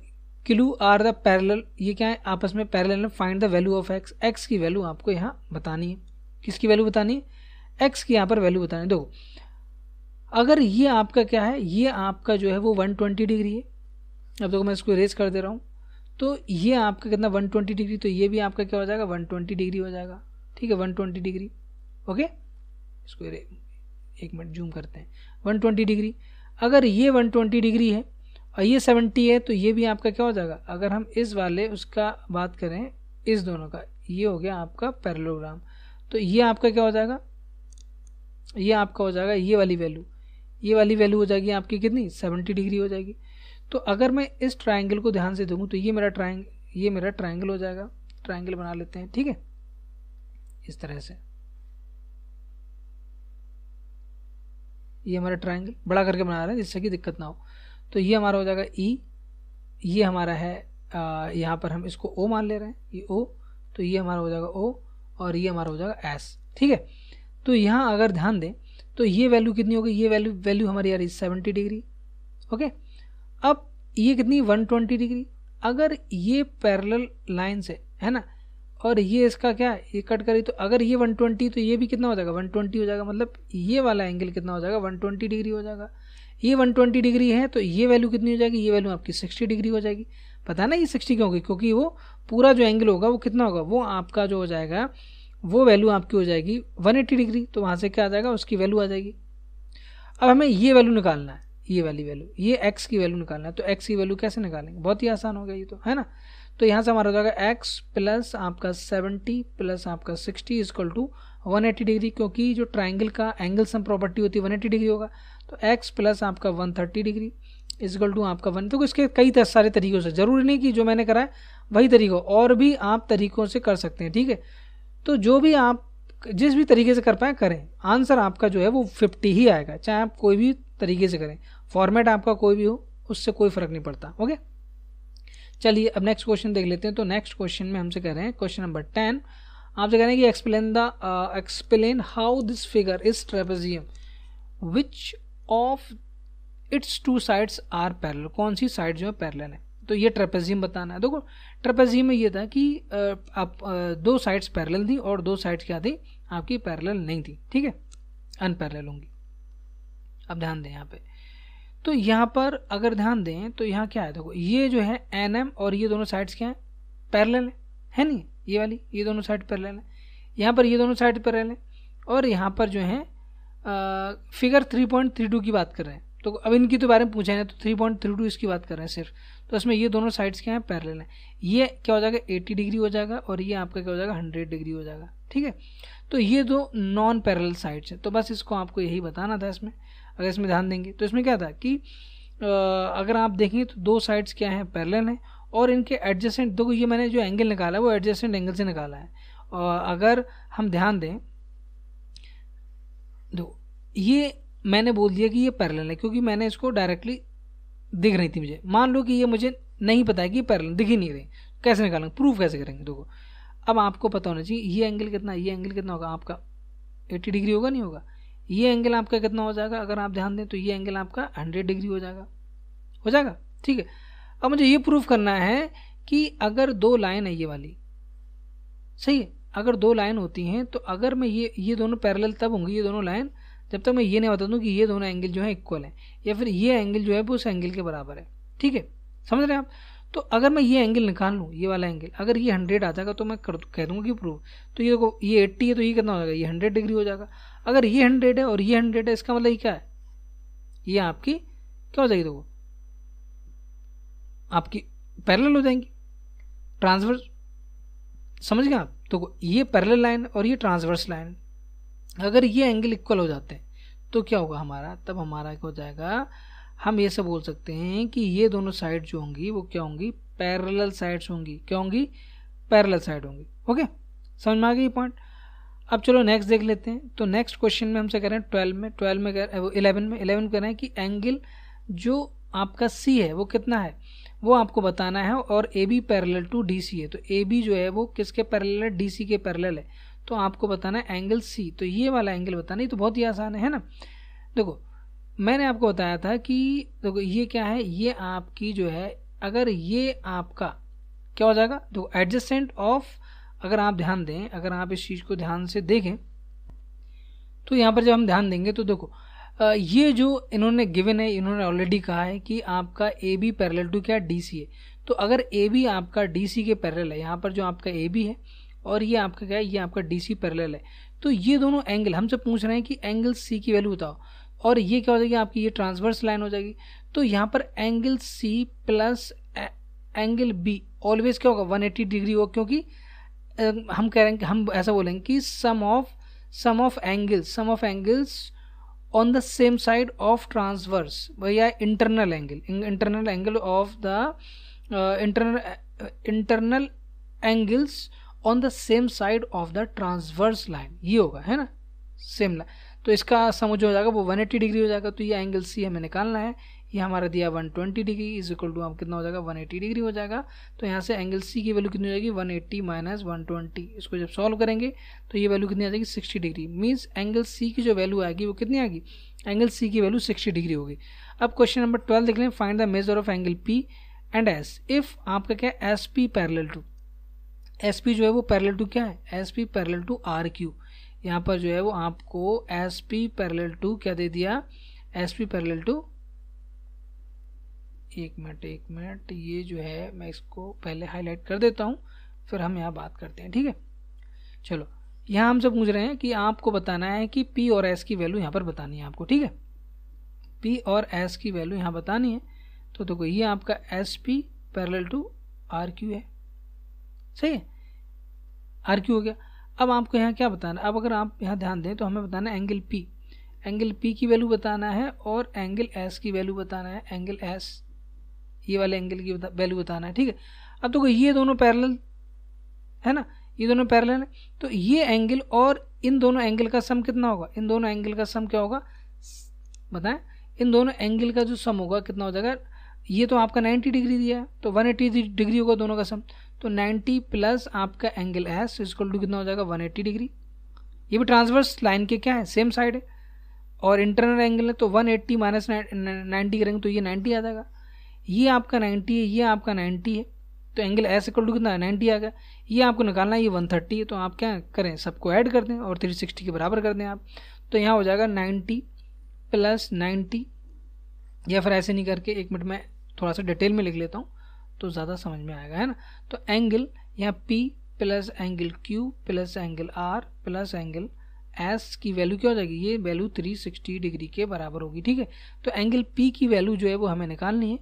क्लू आर द पैरेलल ये क्या है आपस में parallel find the value of x x की वैल्यू आपको यहाँ बतानी है किसकी वैल्यू बतानी एक्स की यहाँ पर वैल्यू बतानी देखो अगर ये आपका क्या है ये आपका जो है वो 120 डिग्री है अब देखो मैं इसको रेस कर दे रहा हूँ तो ये आपका कितना 120 डिग्री तो ये भी आपका क्या हो जाएगा 120 डिग्री हो जाएगा ठीक है 120 डिग्री ओके इसको एक मिनट जूम करते हैं 120 डिग्री अगर ये 120 डिग्री है और ये 70 है तो ये भी आपका क्या हो जाएगा अगर हम इस वाले उसका बात करें इस दोनों का ये हो गया आपका पैरलोग्राम तो ये आपका क्या हो जाएगा ये आपका हो जाएगा ये वाली वैल्यू ये वाली वैल्यू हो जाएगी आपकी कितनी सेवेंटी डिग्री हो जाएगी तो अगर मैं इस ट्राइंगल को ध्यान से दूंगा तो ये मेरा ट्राइंग ये मेरा ट्राइंगल हो जाएगा ट्राइंगल बना लेते हैं ठीक है इस तरह से ये हमारा ट्राइंगल बड़ा करके बना रहे हैं जिससे कि दिक्कत ना हो तो ये हमारा हो जाएगा ई e. ये हमारा है यहाँ पर हम इसको ओ मान ले रहे हैं ये ओ तो ये हमारा हो जाएगा ओ और ये हमारा हो जाएगा एस ठीक है तो यहाँ अगर ध्यान दें तो ये वैल्यू कितनी होगी ये वैल्यू वैल्यू हमारी आ रही है सेवेंटी डिग्री ओके अब ये कितनी वन ट्वेंटी डिग्री अगर ये पैरेलल लाइन से है ना और ये इसका क्या है ये कट करी तो अगर ये 120 तो ये भी कितना हो जाएगा 120 हो जाएगा मतलब ये वाला एंगल कितना हो जाएगा 120 डिग्री हो जाएगा ये 120 डिग्री है तो ये वैल्यू कितनी हो जाएगी ये वैल्यू आपकी 60 डिग्री हो जाएगी पता है ना ये सिक्सटी क्यों होगी क्योंकि वो पूरा जो एंगल होगा वो कितना होगा वो आपका जो हो जाएगा वो वैल्यू आपकी हो जाएगी 180 डिग्री तो वहाँ से क्या आ जाएगा उसकी वैल्यू आ जाएगी अब हमें ये वैल्यू निकालना है ये वाली वैल्यू ये एक्स की वैल्यू निकालना है तो एक्स की वैल्यू कैसे निकालेंगे बहुत ही आसान हो गया ये तो है ना तो यहाँ से हमारा हो जाएगा एक्स प्लस आपका सेवेंटी प्लस आपका सिक्सटी इजकल टू 180 डिग्री क्योंकि जो ट्राइंगल का एंगल सम प्रॉपर्टी होती है 180 डिग्री होगा तो एक्स प्लस आपका 130 डिग्री इजगल टू आपका वन तो इसके कई सारे तरीक़ों से ज़रूरी नहीं कि जो मैंने करा है वही तरीक़ों और भी आप तरीक़ों से कर सकते हैं ठीक है तो जो भी आप जिस भी तरीके से कर पाए करें आंसर आपका जो है वो फिफ्टी ही आएगा चाहे आप कोई भी तरीके से करें फॉर्मेट आपका कोई भी हो उससे कोई फ़र्क नहीं पड़ता ओके चलिए अब नेक्स्ट क्वेश्चन देख लेते हैं तो नेक्स्ट क्वेश्चन में हमसे कह रहे हैं क्वेश्चन नंबर टेन आपसे कह रहे हैं कि explain the explain how this figure is trapezium which of its two sides are parallel कौन सी साइड जो है पैरल है तो ये ट्रेपेजियम बताना है देखो ट्रेपेजियम में ये था कि uh, आप uh, दो साइड्स पैरल थी और दो साइड्स क्या थी आपकी पैरल नहीं थी ठीक है अनपैरल होंगी अब ध्यान दें यहाँ पे तो यहाँ पर अगर ध्यान दें तो यहाँ क्या है देखो ये जो है एन एम और ये दोनों साइड्स क्या हैं पैरल है, है नहीं ये वाली ये दोनों साइड ले है यहाँ पर ये दोनों साइड पैरेलल लें और यहाँ पर जो है figure three point three two की बात कर रहे हैं तो अब इनकी तो बारे में पूछा है तो थ्री पॉइंट थ्री टू इसकी बात कर रहे हैं सिर्फ तो इसमें ये दोनों साइड्स क्या हैं पैरल हैं ये क्या हो जाएगा एट्टी डिग्री हो जाएगा और ये आपका क्या हो जाएगा हंड्रेड डिग्री हो जाएगा ठीक है तो ये दो नॉन पैरल साइड्स हैं तो बस इसको आपको यही बताना था इसमें अगर इसमें ध्यान देंगे तो इसमें क्या था कि अगर आप देखें तो दो साइड्स क्या हैं पैरल हैं और इनके एडजस्टेंट देखो ये मैंने जो एंगल निकाला है वो एडजस्टेंट एंगल से निकाला है और अगर हम ध्यान दें दो तो ये मैंने बोल दिया कि ये पैरल है क्योंकि मैंने इसको डायरेक्टली दिख रही थी मुझे मान लो कि ये मुझे नहीं पता है कि पैरल दिख ही नहीं रही कैसे निकालेंगे प्रूफ कैसे करेंगे देखो अब आपको पता होना चाहिए ये एंगल कितना ये एंगल कितना होगा आपका एट्टी डिग्री होगा नहीं होगा ये एंगल आपका कितना हो जाएगा अगर आप ध्यान दें तो ये एंगल आपका हंड्रेड डिग्री हो जाएगा हो जाएगा ठीक है अब मुझे ये प्रूफ करना है कि अगर दो लाइन है ये वाली सही है अगर दो लाइन होती हैं तो अगर मैं ये ये दोनों पैरेलल तब होंगी ये दोनों लाइन जब तक मैं ये नहीं बता दूँ कि ये दोनों एंगल जो है इक्वल हैं या फिर ये एंगल जो है वो उस एंगल के बराबर है ठीक है समझ रहे हैं आप तो अगर मैं ये एंगल निकाल लूँ ये वाला एंगल अगर ये हंड्रेड आ जाएगा तो मैं कर कह दूँगा कि प्रूफ तो ये देखो ये एट्टी है तो ये कितना हो जाएगा ये हंड्रेड डिग्री हो जाएगा अगर ये हंड्रेड है और ये हंड्रेड है इसका मतलब ये क्या है ये आपकी क्या हो जाएगी देखो आपकी पैरेलल हो जाएंगी ट्रांसवर्स समझ गए आप तो ये पैरेलल लाइन और ये ट्रांसवर्स लाइन अगर ये एंगल इक्वल हो जाते हैं तो क्या होगा हमारा तब हमारा क्या हो जाएगा हम ये सब बोल सकते हैं कि ये दोनों साइड जो होंगी वो क्या होंगी पैरेलल साइड्स होंगी क्या होंगी पैरेलल साइड होंगी ओके समझ में आ गई पॉइंट अब चलो नेक्स्ट देख लेते हैं तो नेक्स्ट क्वेश्चन में हमसे कह रहे हैं ट्वेल्व में ट्वेल्व में कह रहे हैं इलेवन में इलेवन कह रहे हैं कि एंगल जो आपका सी है वो कितना है वो आपको बताना है और A B parallel to D C है तो ए बी जो है वो किसके पैरेलल है डी सी के पैरेलल है तो आपको बताना है एंगल सी तो ये वाला एंगल बताना ये तो बहुत ही आसान है ना देखो मैंने आपको बताया था कि देखो ये क्या है ये आपकी जो है अगर ये आपका क्या हो जाएगा देखो एडजस्टेंट ऑफ अगर आप ध्यान दें अगर आप इस चीज़ को ध्यान से देखें तो यहाँ पर जब हम ध्यान देंगे तो देखो ये जो इन्होंने गिवन है इन्होंने ऑलरेडी कहा है कि आपका ए बी पैरल टू क्या डी सी है तो अगर ए बी आपका डी सी के पैरल है यहाँ पर जो आपका ए बी है और ये आपका क्या है ये आपका डी सी पैरल है तो ये दोनों एंगल हमसे पूछ रहे हैं कि एंगल सी की वैल्यू बताओ और ये क्या हो जाएगी आपकी ये ट्रांसवर्स लाइन हो जाएगी तो यहाँ पर angle C plus angle B always क्या होगा 180 डिग्री होगा क्योंकि हम कह रहे हैं हम ऐसा बोलेंगे कि sum of sum of angles sum of angles on the same side of transverse भैया internal angle internal angle of the internal internal angles on the same side of the transverse line ये होगा है ना same line तो इसका समझ हो जाएगा वो 180 डिग्री हो जाएगा तो ये एंगल सी हमें निकालना है ये हमारा दिया 120 डिग्री इज इक्वल टू आप कितना हो जाएगा 180 डिग्री हो जाएगा तो यहाँ से एंगल सी की वैल्यू कितनी हो जाएगी 180 एट्टी माइनस वन इसको जब सॉल्व करेंगे तो ये वैल्यू कितनी आ जाएगी 60 डिग्री मीन्स एंगल सी की जो वैल्यू आएगी वो कितनी आएगी एंगल सी की वैल्यू 60 डिग्री होगी अब क्वेश्चन नंबर ट्वेल्व देख लें find the measure of angle P and S if आपका क्या है S P parallel to S P जो है वो पैरल टू क्या है S P parallel to R Q यहाँ पर जो है वो आपको एस पी पैरल टू क्या दे दिया एस पी पैरल टू एक मिनट एक मिनट ये जो है मैं इसको पहले हाईलाइट कर देता हूँ फिर हम यहाँ बात करते हैं ठीक है चलो यहाँ हम सब पूछ रहे हैं कि आपको बताना है कि पी और एस की वैल्यू यहाँ पर बतानी है आपको ठीक है पी और एस की वैल्यू यहाँ बतानी है तो देखो ये आपका S P parallel to R Q है सही है आर क्यू हो गया अब आपको यहाँ क्या बताना अब अगर आप यहाँ ध्यान दें तो हमें बताना है एंगल पी एंगल पी की वैल्यू बताना है और एंगल एस की वैल्यू बताना है एंगल एस ये वाले एंगल की वैल्यू बताना है ठीक है अब देखो तो ये दोनों पैरेलल है ना ये दोनों पैरेलल है तो ये एंगल और इन दोनों एंगल का सम कितना होगा इन दोनों एंगल का सम क्या होगा बताएं इन दोनों एंगल का जो सम होगा कितना हो जाएगा ये तो आपका 90 डिग्री दिया है तो 180 डिग्री होगा दोनों का सम तो 90 प्लस आपका एंगल एस इजकल टू कितना हो जाएगा 180 डिग्री ये भी ट्रांसवर्स लाइन के क्या है सेम साइड है और इंटरनल एंगल है तो 180 एट्टी माइनस नाइन्टी करेंगे तो ये 90 आ जाएगा ये आपका 90 है ये आपका 90 है तो एंगल एस इक्वल टू कितना नाइन्टी आ गया ये आपको निकालना है ये वन थर्टी है तो आप क्या करें सबको ऐड कर दें और थ्री सिक्सटी के बराबर कर दें आप तो यहाँ हो जाएगा नाइन्टी प्लस नाइन्टी या फिर ऐसे नहीं करके एक मिनट में थोड़ा सा डिटेल में लिख लेता हूँ तो ज़्यादा समझ में आएगा है ना तो एंगल यहाँ P plus angle Q plus angle R plus angle S की वैल्यू क्या हो जाएगी ये वैल्यू 360 डिग्री के बराबर होगी ठीक है तो एंगल पी की वैल्यू जो है वो हमें निकालनी है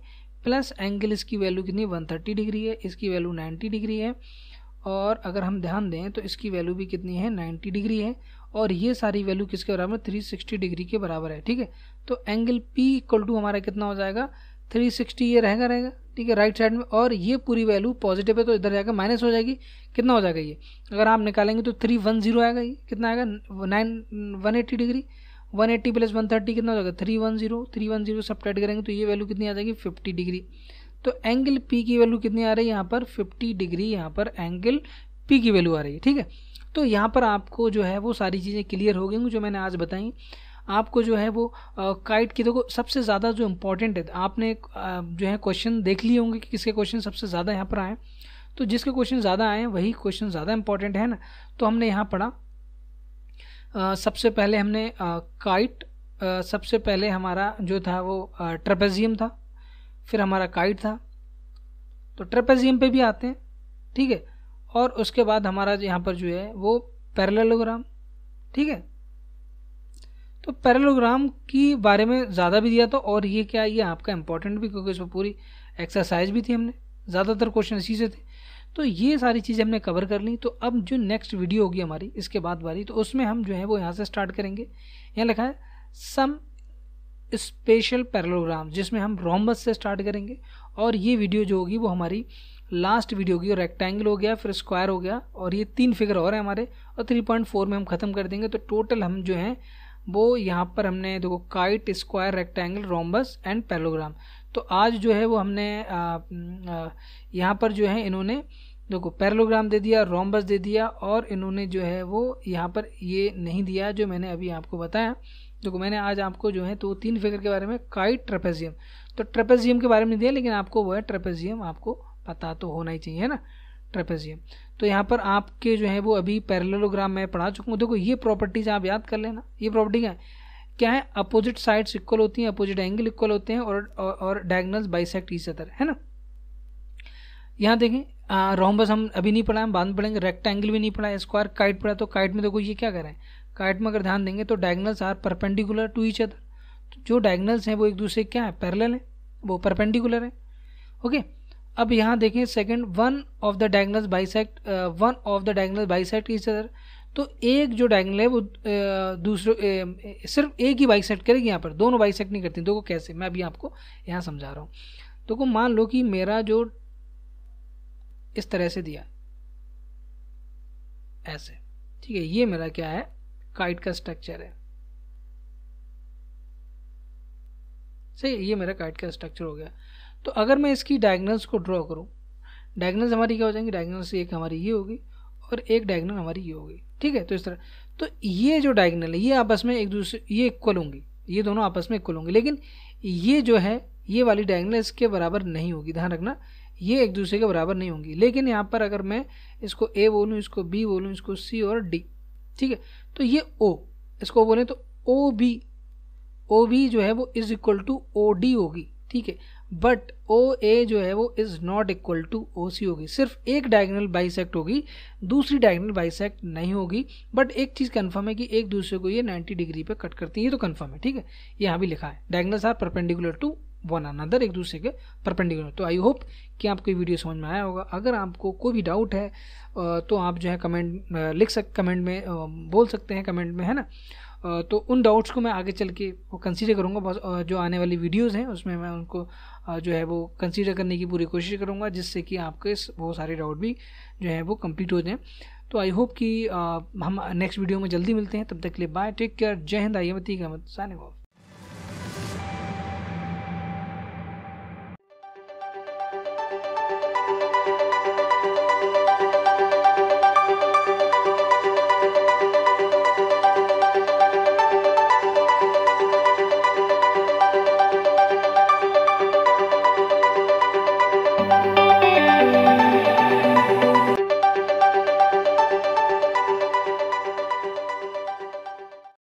प्लस एंगल इसकी वैल्यू कितनी 130 डिग्री है इसकी वैल्यू 90 डिग्री है और अगर हम ध्यान दें तो इसकी वैल्यू भी कितनी है 90 डिग्री है और ये सारी वैल्यू किसके बराबर 360 डिग्री के बराबर है ठीक है तो एंगल पी इक्वल टू हमारा कितना हो जाएगा 360 ये रहेगा रहेगा ठीक है राइट साइड में और ये पूरी वैल्यू पॉजिटिव है तो इधर जाकर माइनस हो जाएगी कितना हो जाएगा ये अगर आप निकालेंगे तो थ्री वन जीरो आएगा ये कितना आएगा nine one eighty degree one eighty plus one thirty कितना हो जाएगा three one zero three one zero subtract करेंगे तो ये वैल्यू कितनी आ जाएगी फिफ्टी डिग्री तो एंगल पी की वैल्यू कितनी आ रही है यहाँ पर फिफ्टी डिग्री यहाँ पर एंगल पी की वैल्यू आ रही है ठीक है तो यहाँ पर आपको जो है वो सारी चीज़ें क्लियर हो गई जो मैंने आज बताई आपको जो है वो काइट की देखो सबसे ज़्यादा जो इम्पोर्टेंट है आपने जो है क्वेश्चन देख लिए होंगे कि किसके क्वेश्चन सबसे ज़्यादा यहाँ पर आए तो जिसके क्वेश्चन ज़्यादा आए वही क्वेश्चन ज़्यादा इंपॉर्टेंट है ना तो हमने यहाँ पढ़ा सबसे पहले हमने काइट सबसे पहले हमारा जो था वो ट्रेपेजियम था फिर हमारा काइट था तो ट्रेपेजियम पे भी आते हैं ठीक है और उसके बाद हमारा यहाँ पर जो है वो पैरेललोग्राम ठीक है तो पैरेललोग्राम की बारे में ज़्यादा भी दिया तो और ये क्या ये आपका इम्पोर्टेंट भी क्योंकि इसमें पूरी एक्सरसाइज भी थी हमने ज़्यादातर क्वेश्चन इसी से थे तो ये सारी चीज़ें हमने कवर कर ली तो अब जो नेक्स्ट वीडियो होगी हमारी इसके बाद वाली तो उसमें हम जो है वो यहाँ से स्टार्ट करेंगे यहाँ लिखा है सम स्पेशल पैरलोग्राम जिसमें हम रोमबस से स्टार्ट करेंगे और ये वीडियो जो होगी वो हमारी लास्ट वीडियो होगी रेक्टेंगल हो गया फिर स्क्वायर हो गया और ये तीन फिगर और हैं हमारे और थ्री पॉइंट फोर में हम ख़त्म कर देंगे तो टोटल हम जो हैं वो यहाँ पर हमने देखो kite square rectangle rhombus and parallelogram तो आज जो है वो हमने यहाँ पर जो है इन्होंने देखो पैरलोग्राम दे दिया रोमबस दे दिया और इन्होंने जो है वो यहाँ पर ये नहीं दिया जो मैंने अभी आपको बताया देखो मैंने आज आपको जो है तो तीन फिगर के बारे में काइट ट्रेपेजियम तो ट्रेपेजियम के बारे में दिया लेकिन आपको वो है ट्रेपेजियम आपको पता तो होना ही चाहिए है ना ट्रेपेजियम तो यहाँ पर आपके जो है वो अभी पैरलोग्राम मैं पढ़ा चुका हूँ देखो ये प्रॉपर्टीज आप याद कर लेना ये प्रॉपर्टी क्या है क्या है अपोजिट साइड्स इक्वल होती हैं अपोजिट एंगल इक्वल होते हैं और और डायगनल्स बाइसेक्ट इस अदर है ना यहाँ देखें रोमबस हम अभी नहीं पढ़ा हम बांध में पढ़ेंगे रेक्टेंगल भी नहीं पढ़ा स्क्वायर काइट पढ़ा तो काइट में देखो ये क्या कर रहे हैं काइट में अगर ध्यान देंगे तो diagonals are perpendicular to each other तो जो डायगनल्स हैं वो एक दूसरे क्या है पैरेलल हैं वो परपेंडिकुलर है ओके अब यहाँ देखें second one of the diagonals bisect one of the diagonals bisect is other तो एक जो डायगनल है वो दूसरे सिर्फ एक ही बाइक सेट करेगी यहाँ पर दोनों बाइक सेट नहीं करती देखो कैसे मैं अभी आपको यहाँ समझा रहा हूँ देखो मान लो कि मेरा जो इस तरह से दिया ऐसे ठीक है ये मेरा क्या है काइट का स्ट्रक्चर है सही ये मेरा काइट का स्ट्रक्चर हो गया तो अगर मैं इसकी डायगनल्स को ड्रॉ करूँ डायगनल्स हमारी क्या हो जाएंगी डायगनल्स एक हमारी ये होगी और एक डायगनल हमारी ये होगी ठीक है तो इस तरह तो ये जो डायगनल है ये आपस में एक दूसरे ये इक्वल होंगी ये दोनों आपस में इक्वल होंगे लेकिन ये जो है ये वाली डायगनल इसके बराबर नहीं होगी ध्यान रखना ये एक दूसरे के बराबर नहीं होंगी लेकिन यहाँ पर अगर मैं इसको ए बोलूँ इसको बी बोलूँ इसको सी और डी ठीक है तो ये ओ इसको बोलें तो ओ बी ओ बी जो है वो is equal to O D होगी ठीक है बट ओ ए जो है वो is not equal to O C होगी सिर्फ एक डायगनल बाइसेक्ट होगी दूसरी डायगनल बाइसेक्ट नहीं होगी बट एक चीज़ कन्फर्म है कि एक दूसरे को ये 90 डिग्री पे कट करती है ये तो कन्फर्म है ठीक है यहाँ भी लिखा है diagonal are perpendicular to one another एक दूसरे के परपेंडिकुलर तो आई होप कि आपको ये वीडियो समझ में आया होगा अगर आपको कोई भी डाउट है तो आप जो है कमेंट लिख सक कमेंट में बोल सकते हैं कमेंट में है ना तो उन डाउट्स को मैं आगे चल के वो कंसीडर करूँगा बस जो आने वाली वीडियोज़ हैं उसमें मैं उनको जो है वो कंसीडर करने की पूरी कोशिश करूँगा जिससे कि आपके वो सारे डाउट भी जो है वो कंप्लीट हो जाएँ तो आई होप कि हम नेक्स्ट वीडियो में जल्दी मिलते हैं तब तक के लिए बाय टेक केयर जय हिंद आई मती का मत